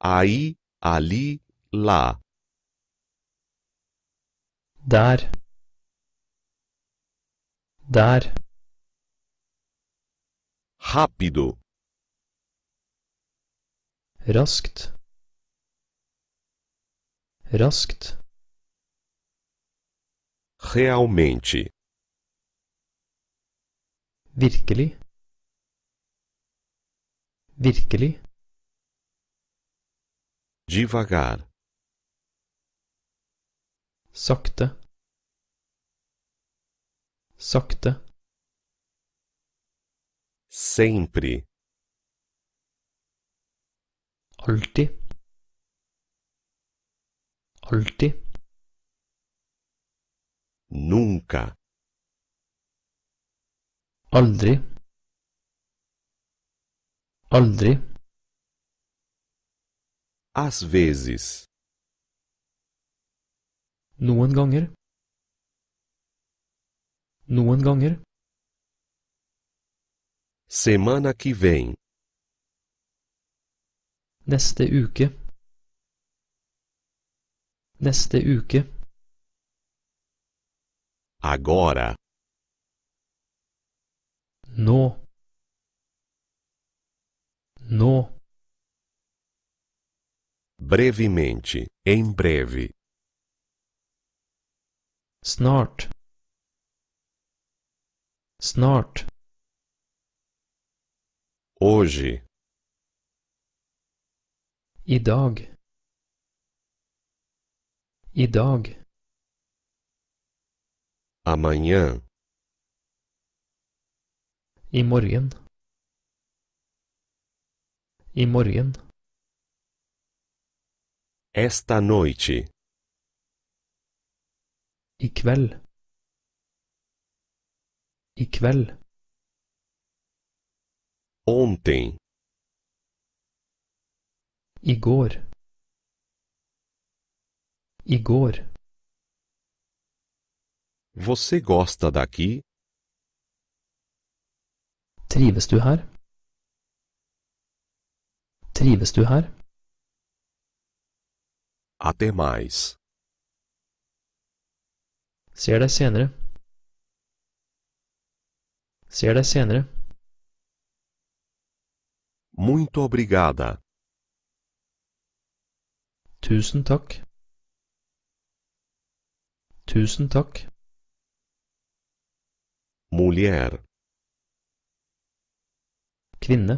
aí, ali, lá. Dar. Dar. Rápido. Raskt. Raskt. Realmente. Virkelig. Virkelig devagar, sakte, sakte, sempre, olte, olte, nunca, aldri, aldri às vezes. Noen ganger. Noen ganger. Semana que vem. Neste uke. Neste uke. Agora. no, no brevemente, em breve. snort, snort, hoje, e dog. amanhã, i morgen, i morgen. Esta noite. I kveld. I kveld. Ontem. I går. I går. Você gosta daqui? Trives du her? Trives du her? Até mais. Ser deg senere. Ser Muito obrigada. Tusen tak. Tusen tak. Mulher. Kvinne.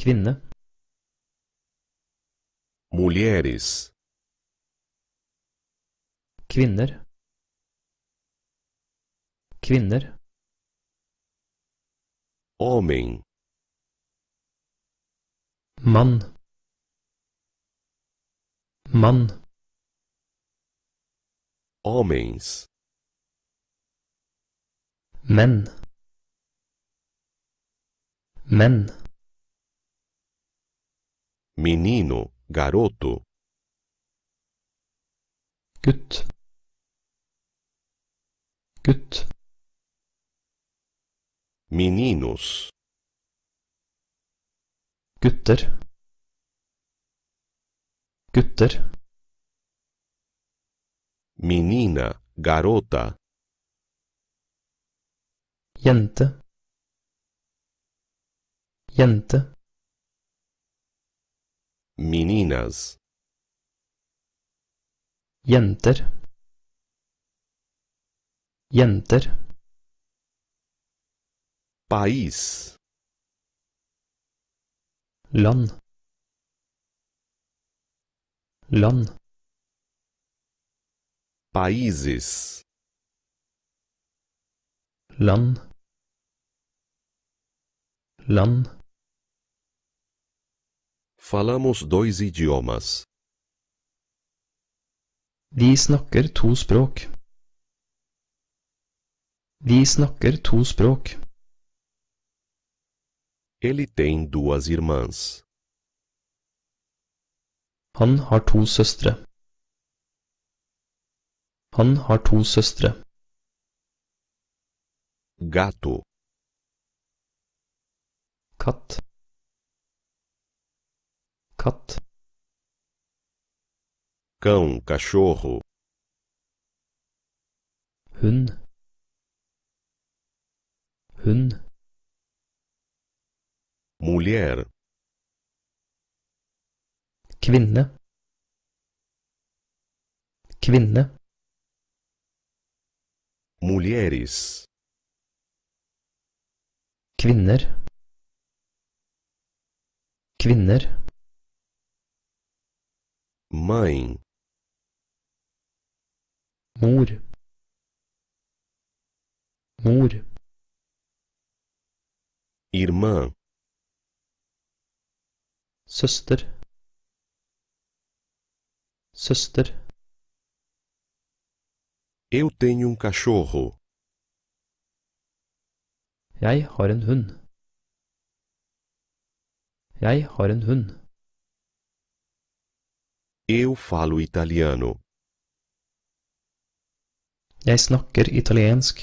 Kvinne mulheres, kvinner, kvinner, homem, mann, mann, homens, men, men, menino garoto gutt gutt meninos gutter gutter menina garota jente jente meninas jenter jenter país land land países land land Falamos dois idiomas. De snakker to språk. De snakker to språk. Ele tem duas irmãs. Han har to søstre. Han har to søstre. Gato. Katt. Cão, cachorro. hun, hun, Mulher. Kvinne. Kvinne. Mulheres. Kvinner. Kvinner mãe mura mura irmã sister sister eu tenho um cachorro J'ai har en hund. Jeg har en hund. Eu falo italiano. Jeg snakker italiensk.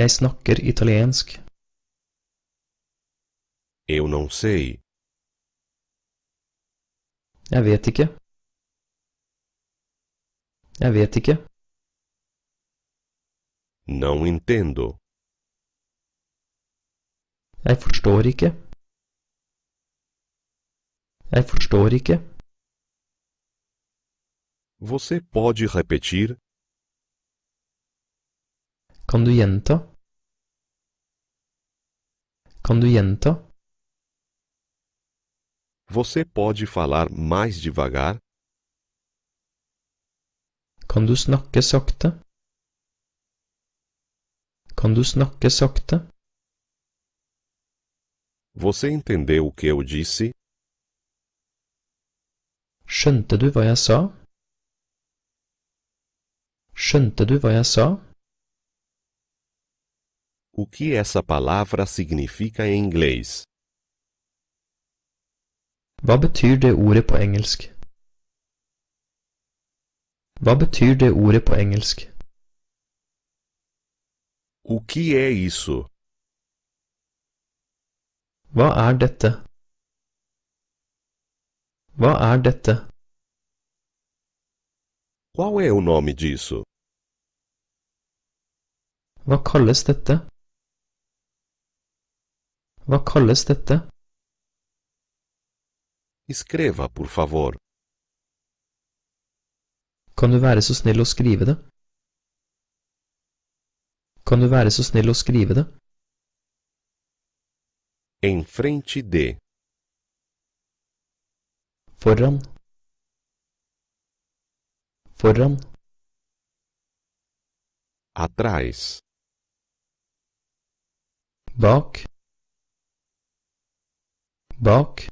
Jeg snakker italiensk. Eu não sei. Jeg vet ikke. Jeg vet ikke. Não entendo. Jeg forstår ikke. Jeg forstår ikke. Você pode repetir? Kan du gjenta? Kan du gjenta? Você pode falar mais devagar? Kan du snakke sakte? Kan du snakke sakte? Você entendeu o que eu disse? Skjønte du hva jeg sa? Skjønte du hva jeg sa? O que essa palavra significa em inglês? Hva betyr det ordet på engelsk? Hva betyr det ordet på engelsk? O que é isso? Hva er dette? Hva er dette? Qual é o nome disso? Hva kalles dette? Hva kalles dette? Escreva, por favor. Kan du være så snill å skrive det? Kan du være så snill å skrive det? Em frente de foram foram atrás bak bak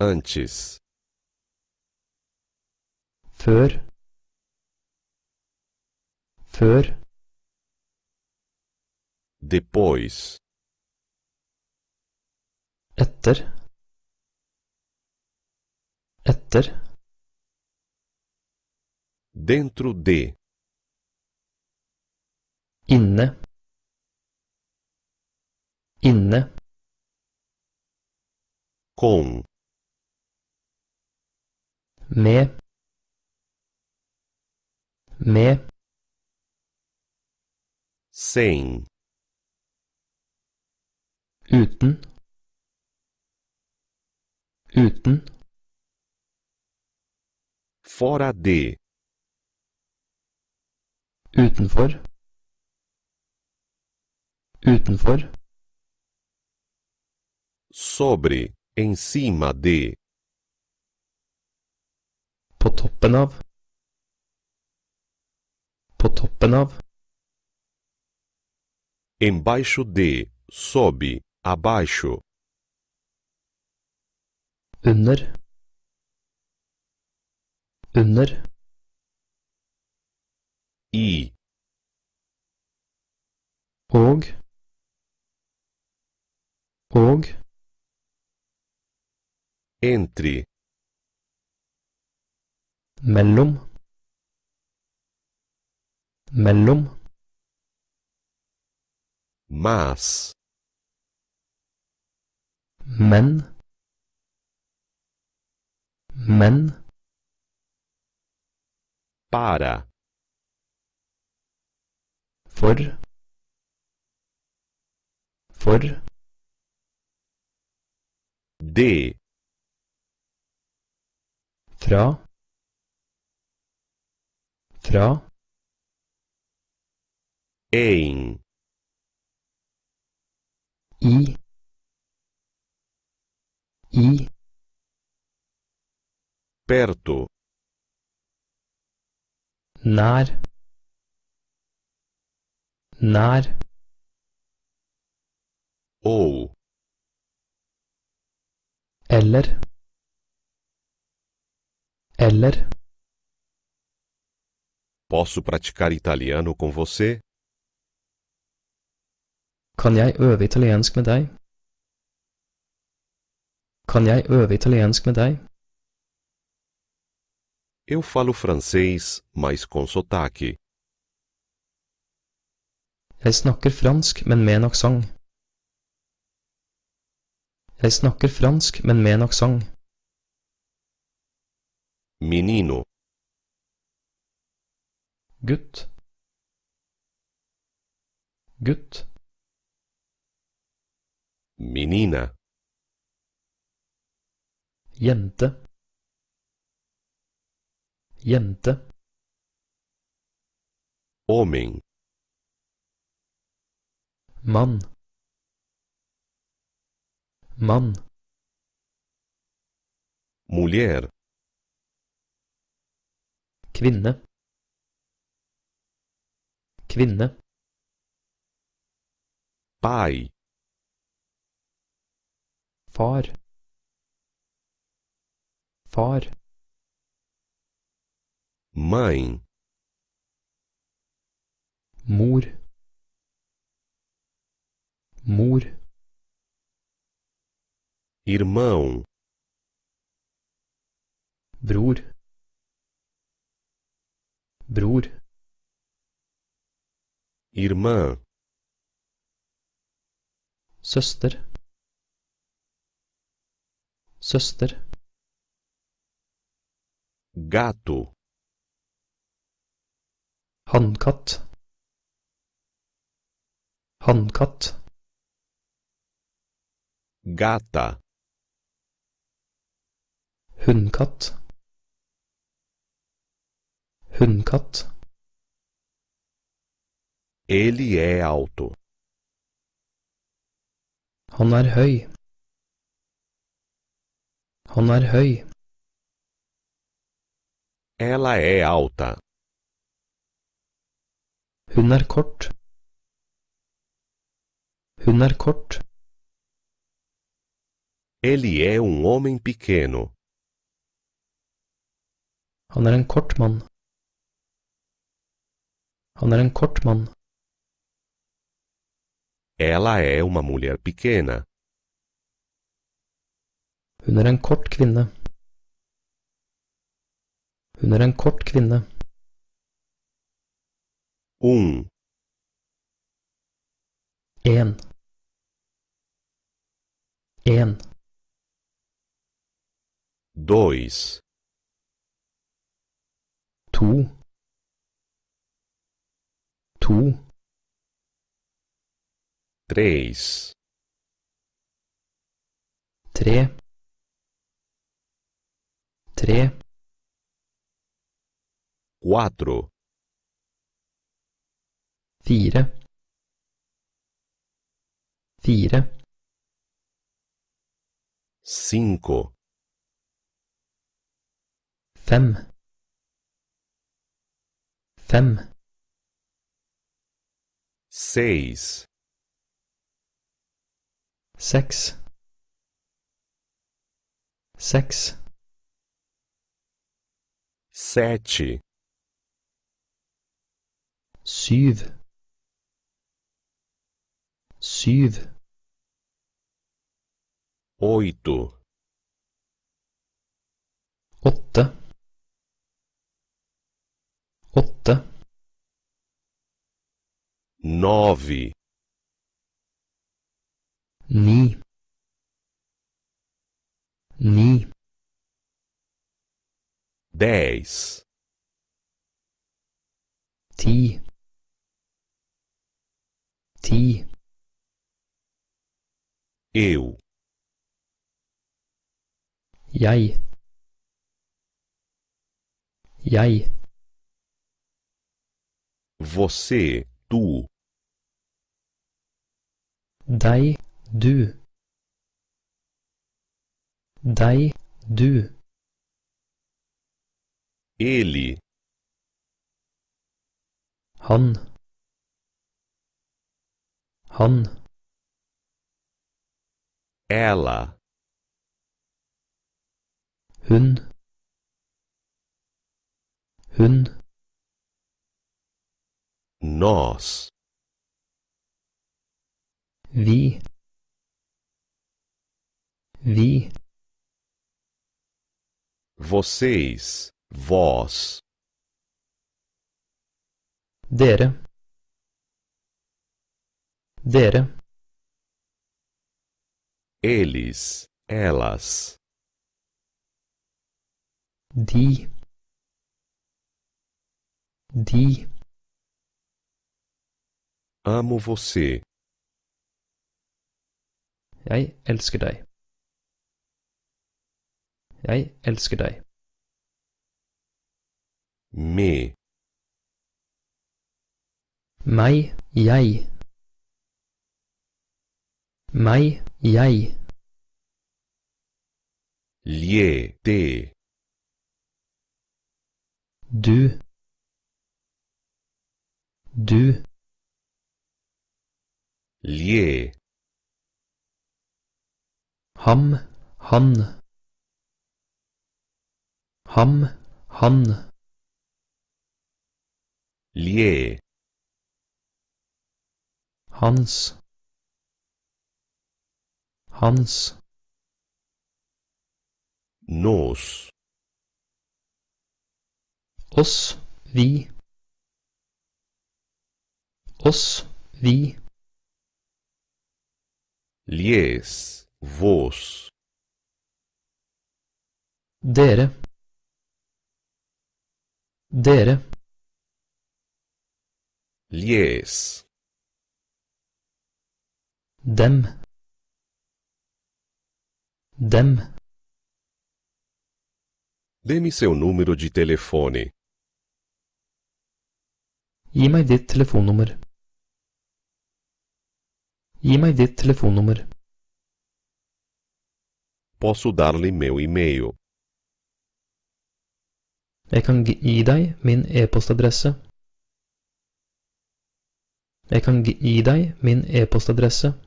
antes før før depois etter etter dentro de inne inne com med med sem uten uten fora de. Utenfor. Utenfor. Sobre, em cima de. På toppen av. På toppen av. Embaixo de, sob, abaixo. Under. under i og og entry, mellom mellom mas men men para for for de fra fra em i i perto nar nær ou eller eller Posso praticar italiano com você? Kan jeg øve italiensk med deg? Kan jeg øve italiensk med deg? Eu falo francês, mas com sotaque. Jeg snakker fransk, men med en aksent. Jeg snakker fransk, men med en aksent. Menino. Gutt. Gutt. Menina. Jente. jente homem, mann, mann, mulher, kvinne, kvinne, pai, far, far. mãe mur, mur, irmão bror bror irmã søster søster gato hannkatt hannkatt gata hunnkatt hunnkatt Ele é alto. Han er høy. Han er høy. Ela é alta. Hun er kort. Hun er kort. Ele é um homem pequeno. Han er en kort mann. Han er en kort mann. Ela é uma mulher pequena. Hun er en kort kvinne. Hun er en kort kvinne. um en dois tu tu três tre tre quatro fire fire cinco fem fem seis seks seks sete syv soothe oito åtte åtte nove ni ni dez ti ti eu. iai, iai, Você, tu. dai, du. dai, du. Ele. Han. Han. Ela. Hun. Hun. Nós. Vi. Vi. Vocês, vós. der, Dera eles, elas, di, di. amo você. j'ai, elsker deg. j'ai, elsker deg. Me. Meg, j'ai. meg, jeg. Lje, det. Du. Du. Lje. Ham, han. Ham, han. Lje. Hans hans Nås. Oss, vi. Oss, vi. Lies, vås. Dere. Dere. Lies. Dem. Dem. Dê-me seu número de telefone. Gi meg ditt telefonnummer. Gi meg ditt telefonnummer. Posso dar-lhe meu e-mail. Jeg kan gi deg min e-postadresse. É Jeg é kan gi deg min e-postadresse. É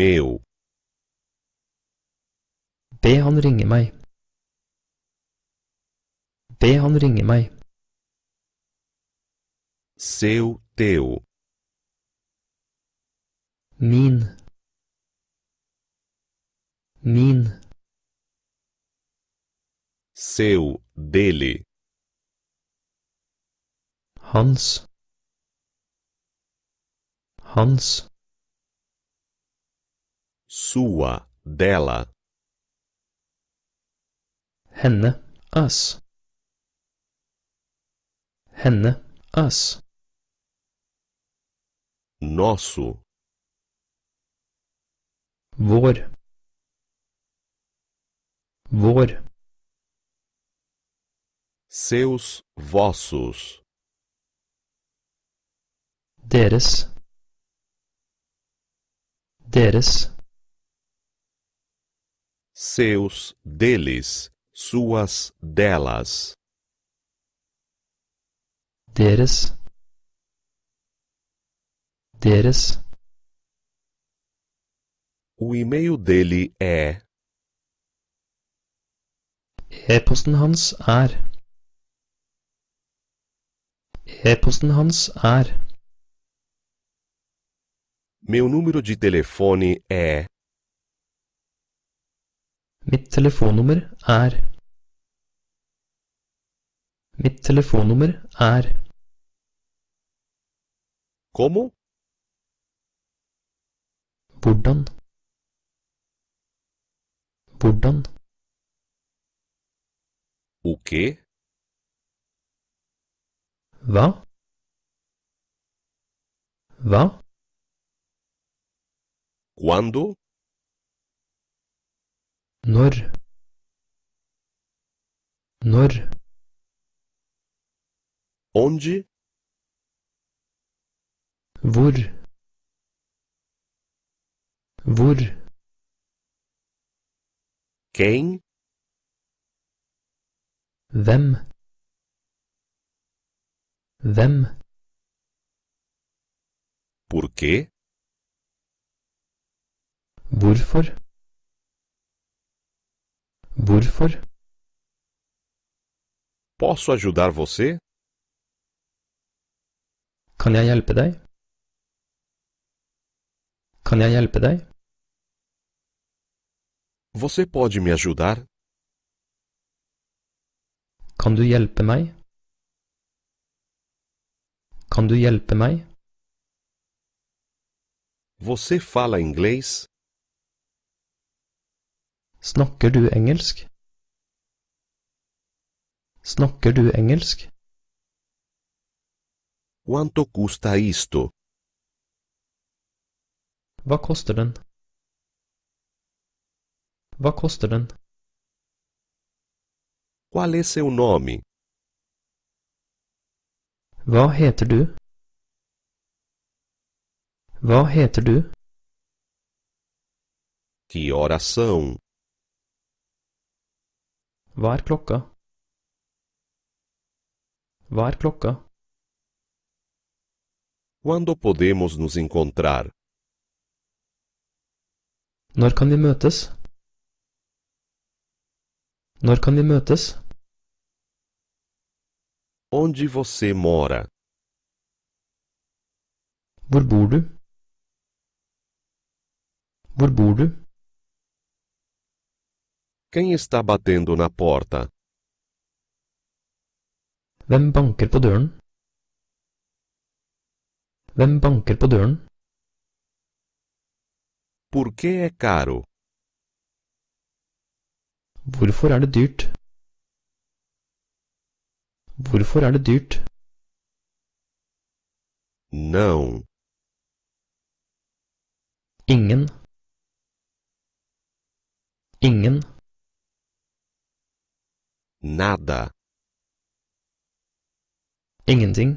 meu. Be han ringe meg. Be han ringe meg. Seu, teu. Min. Min. Seu, dele. Hans. Hans. Sua, dela henne, us. Henne, us. Nosso. Vår. Vår. Seus, vossos. Deres. Deres. Seus, deles suas delas teres, teres. o e-mail dele é E-posten hans er E-posten hans er Meu número de telefone é Mitt telefonnummer er Mitt telefonnummer er Como? Hvordan? Hvordan? O quê? Hva? Hva? Quando? når når onde hvor hvor quem hvem hvem por quê Hvorfor? Hvorfor? Posso ajudar você? Kan jeg hjelpe deg? Kan jeg hjelpe deg? Você pode me ajudar? Kan du hjelpe meg? Kan du hjelpe meg? Você fala inglês? Snakker du engelsk? Snakker du engelsk? Quanto custa isto? Hva koster den? Hva koster den? Qual é seu nome? Hva heter du? Hva heter du? Que horas são? Hva er klokka? Hva er klokka? Quando podemos nos encontrar? Når kan vi møtes? Når kan vi møtes? Onde você mora? Hvor bor du? Hvor bor du? Quem está batendo na porta? Vem banker på døren? Hvem banker på døren? Por que é caro? Hvorfor er det dyrt? Hvorfor er det dyrt? Não. Ingen. Ingen nada ingenting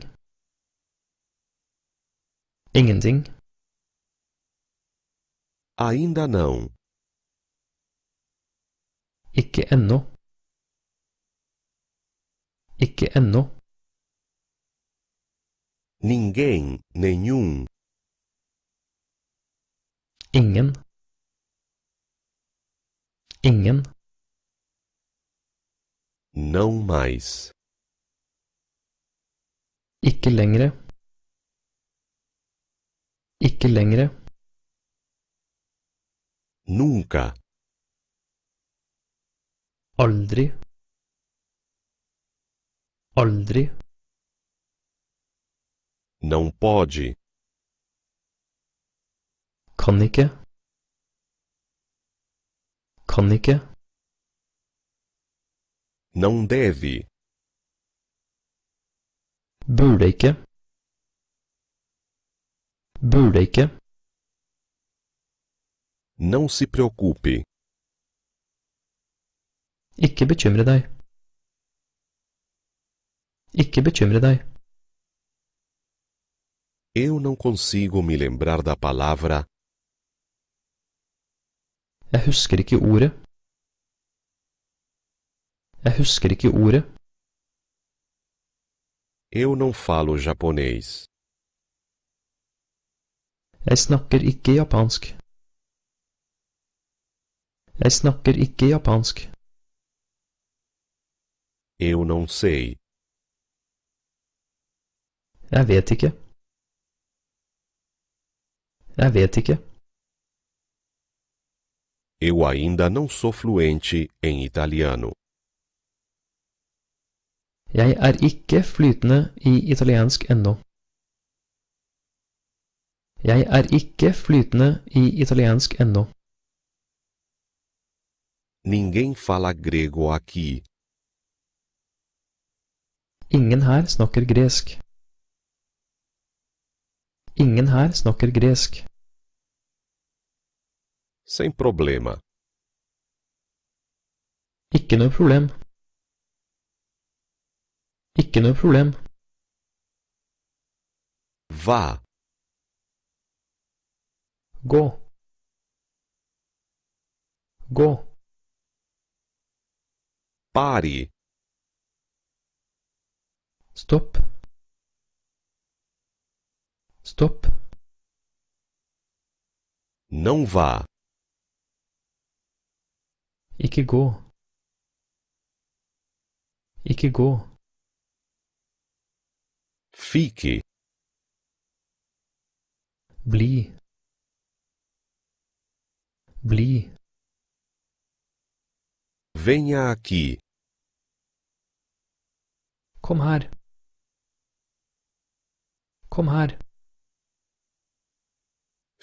ingenting ainda não ikke ennå ikke ennå ninguém nenhum ingen ingen não mais. Ikke längre. Ikke längre. Nunca. Aldri. Aldri. Não pode. Kan ikke. Kan ikke. Não deve. Burde ikke. Não se preocupe. Ikke bekymre deg. Ikke bekymre deg. Eu não consigo me lembrar da palavra. Jeg husker ikke ordet. Jeg husker ikke ordet. Eu não falo japonês. Jeg snakker ikke japansk. Jeg snakker ikke japansk. Eu não sei. Jeg vet ikke. Jeg vet ikke. Eu ainda não sou fluente em italiano. Jeg er ikke flytende i italiensk ennå. Jeg er ikke flytende i italiensk ennå. Ninguém fala grego aqui. Ingen her snakker gresk. Ingen her snakker gresk. Sem problema. Ikke noe problem. Ikke noe problem. Vá. Gå. Gå. Pare. Stopp. Stopp. Não vá. Ikke gå. Ikke gå. Fique. Bli. Bli. Venha aqui. Kom her. Kom her.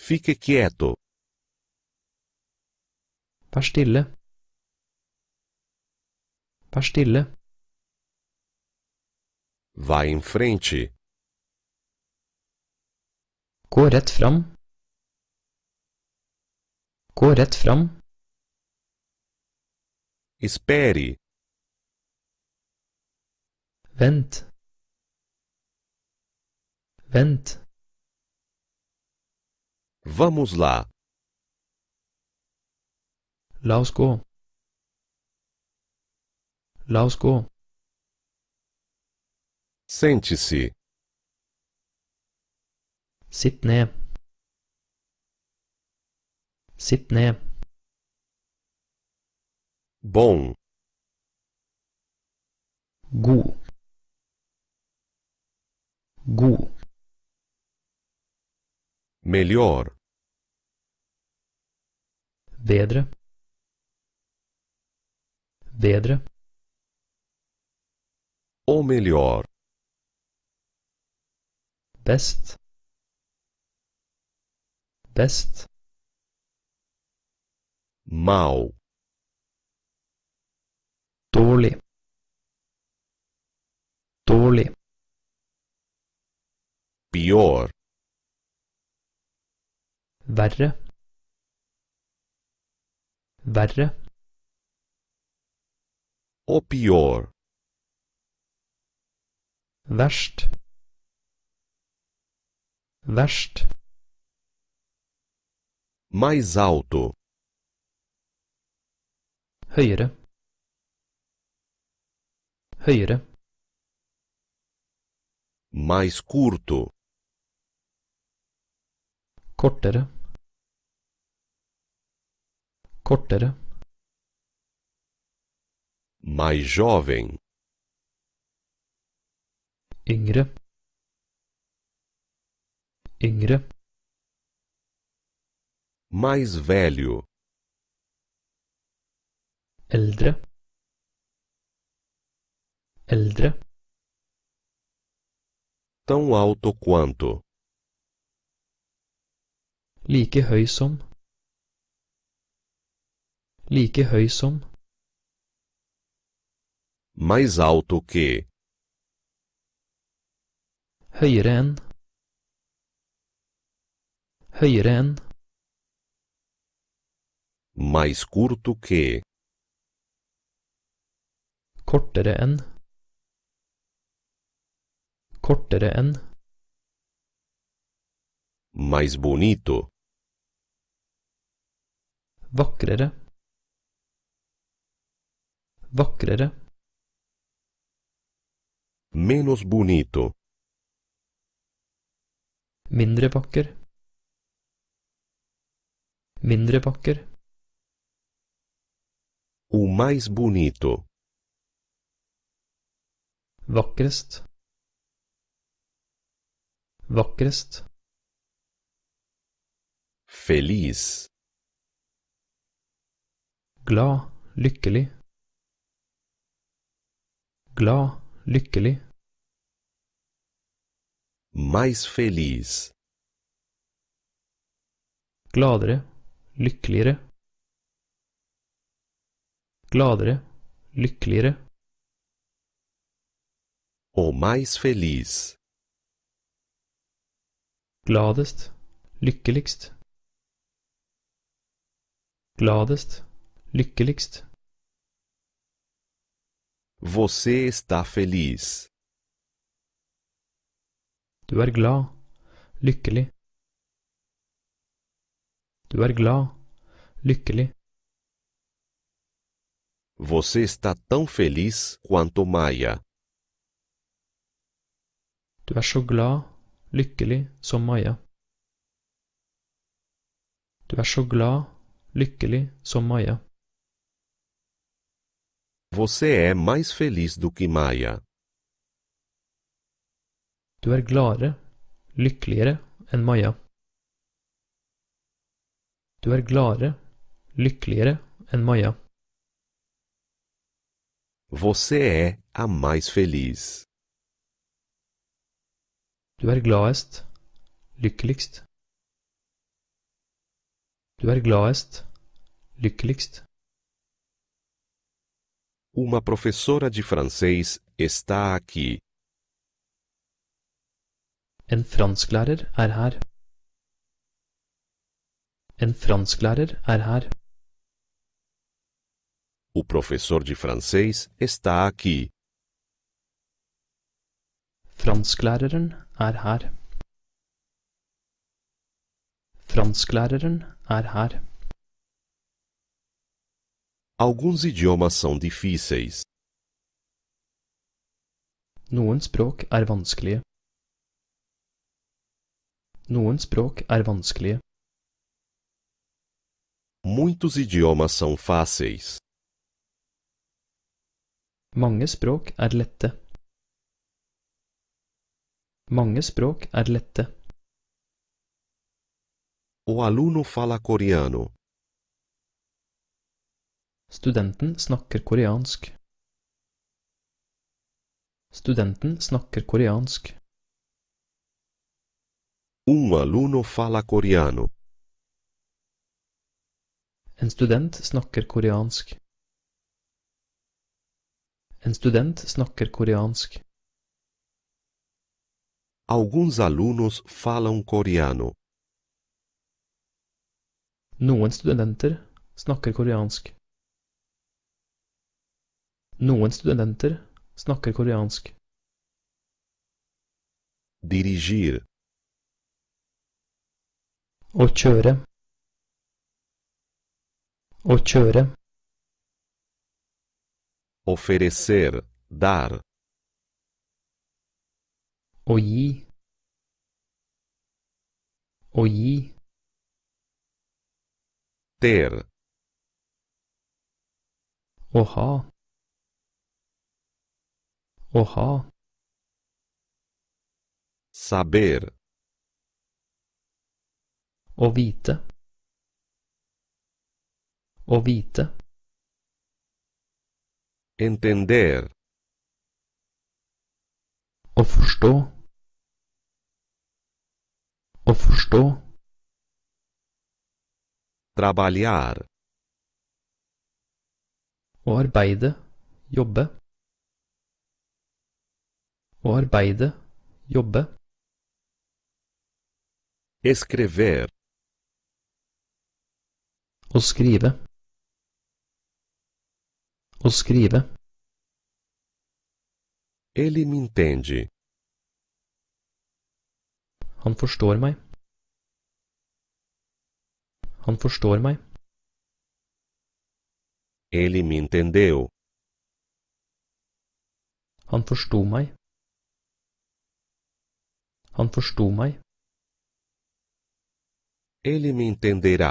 Fique quieto. Vær stille. Vær stille. Vá em frente. Gå rett fram. Gå rett fram. Espere. Vent. Vent. Vamos lá. La oss gå. La oss gå. Sente-se. Sitne. Sitne. Bom. Gu. Gu. Melhor. Vedra. Vedra. Ou melhor. best best mal dårlig dårlig pior verre verre o pior verst Vast. Mais alto. reira, reira, Mais curto. Kortere. Kortere. Mais jovem. Ingre yngre mais velho äldre äldre tão alto quanto like høy som like høy som mais alto que høyere enn Hairan. Mais curto que. Kortere enn. Kortere enn. Mais bonito. Vakrere. Vakrere. Menos bonito. Mindre vakker. Mindre pakker. O mais bonito. Vakrest. Vakrest. Feliz. Glad, lykkelig. Glad, lykkelig. Mais feliz. Gladere lykkeligere gladere lykkeligere Og mais feliz gladest lykkeligst gladest lykkeligst Você está feliz. Du er glad, lykkelig. Du er glad, lykkelig. Você está tão feliz quanto Maia. Du er så glad, lykkelig som Maja. Du er så glad, lykkelig som Maja. Você é mais feliz do que Maia. Du er gladere, lykkeligere enn Maia. Du er gladere, lykkeligere enn Maja. Você é a mais feliz. Du er gladest, lykkeligst. Du er gladest, lykkeligst. Uma professora de francês está aqui. En fransklærer er her. En fransklærer er her. O professor de francês está aqui. Fransklæreren er her. Fransklæreren er her. Alguns idiomas são difíceis. Noen språk er vanskelige. Noen språk er vanskelige. Muitos idiomas são fáceis. Mange språk er lette. Mange språk er lette. O aluno fala coreano. Studenten snakker koreansk. Studenten snakker koreansk. Um aluno fala coreano. En student snakker koreansk. En student snakker koreansk. Alguns alunos falam coreano. Noen studenter snakker koreansk. Noen studenter snakker koreansk. Dirigir. Å kjøre. Ochoa. Oferecer, dar. Oyi. Oyi. Ter. Oha. Oha. Saber. Ovita ouvinte entender å forstå å forstå trabalhar å arbeide jobbe å arbeide jobbe escrever å skrive å skrive. Ele me entende. Han forstår meg. Han forstår meg. Ele me entendeu. Han forsto meg. Han forsto meg. Ele me entenderá.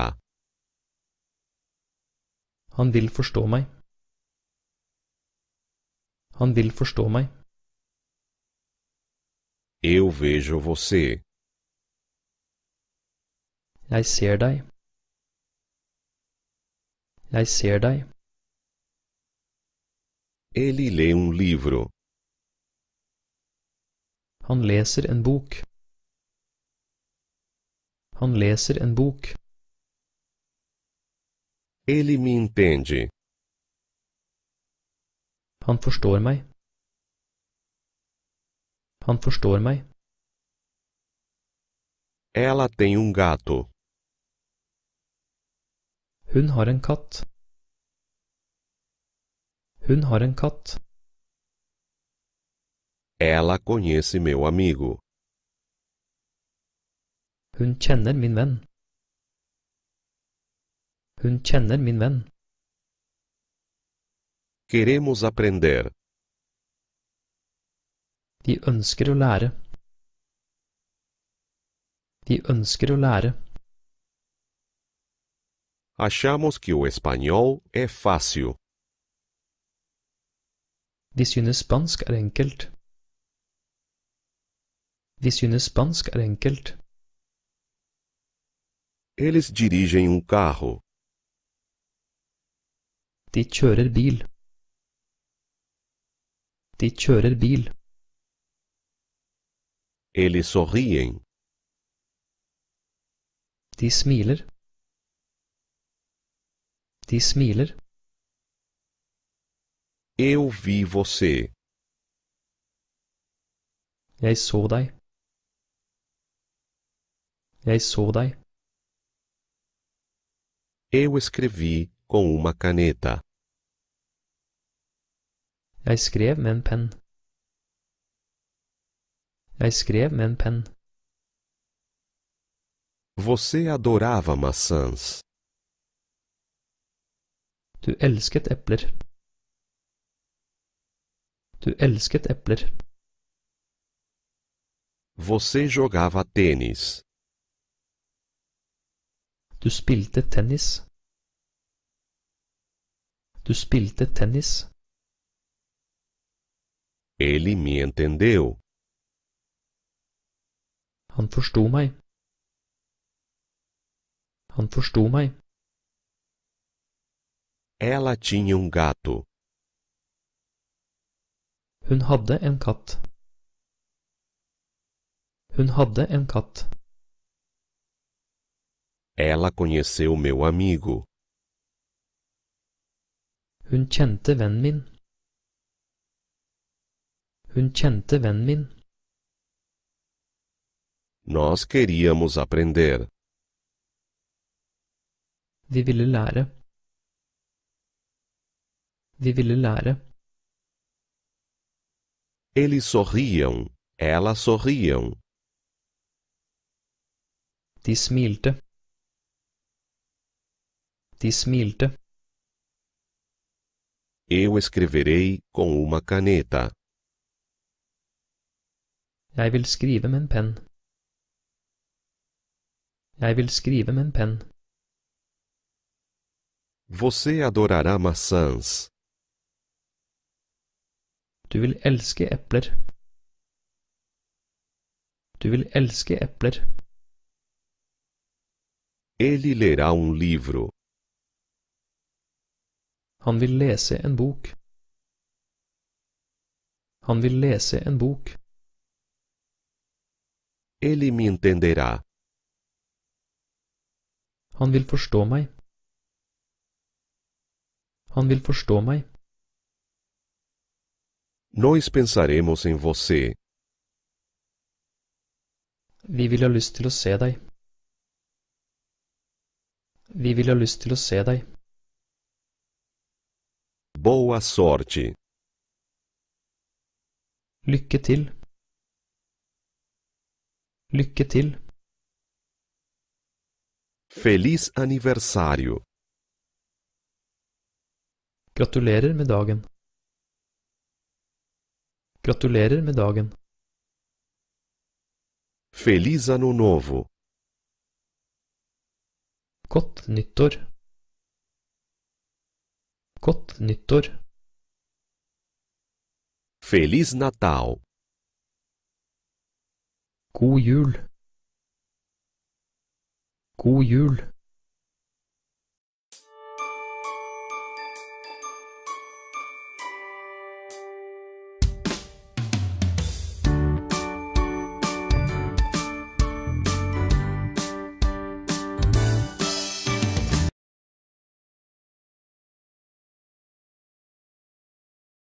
Han vil forstå meg. Han vil forstå meg. Eu vejo você. Jeg ser deg. Jeg ser deg. Ele lê um livro. Han leser en bok. Han leser en bok. Ele me entende. Han forstår meg. Han forstår meg. Ela tem um gato. Hun har en katt. Hun har en katt. Ela conhece meu amigo. Hun kjenner min venn. Hun kjenner min venn. Queremos aprender. De ønsker å lære. De ønsker å lære. Achamos que o espanhol é fácil. De synes spansk er enkelt. De synes spansk er enkelt. Eles dirigem um carro. De kjører bil. De kjører bil. Eles sorriem. De smiler. De smiler. Eu vi você. Jeg så deg. Jeg så deg. Eu escrevi com uma caneta. Jeg skrev med en penn. Jeg skrev med en penn. Você adorava maçãs. Du elsket epler. Du elsket epler. Você jogava tênis. Du spilte tennis. Du spilte tennis. Ele me entendeu. Han forsto meg. Han forsto meg. Ela tinha um gato. Hun hadde en katt. Hun hadde en katt. Ela conheceu meu amigo. Hun kjente vennen min. Hun kjente vennen min. Nós queríamos aprender. Vi ville lære. Vi ville lære. Eles sorriam. Elas sorriam. De smilte. De smilte. Eu escreverei com uma caneta. Jeg vil skrive med en penn. Jeg vil skrive med en penn. Você adorará maçãs. Du vil elske epler. Du vil elske epler. Ele lerá um livro. Han vil lese en bok. Han vil lese en bok. ele me entenderá. Han vil forstå meg. Han vil forstå meg. Nós pensaremos em você. Vi vil ha lyst til å se deg. Vi vil ha lyst til å se deg. Boa sorte. Lykke til. Lykke til! Feliz aniversário! Gratulerer med dagen! Gratulerer med dagen! Feliz ano novo! Godt nyttår! Godt nyttår! Feliz Natal! God jul! God jul!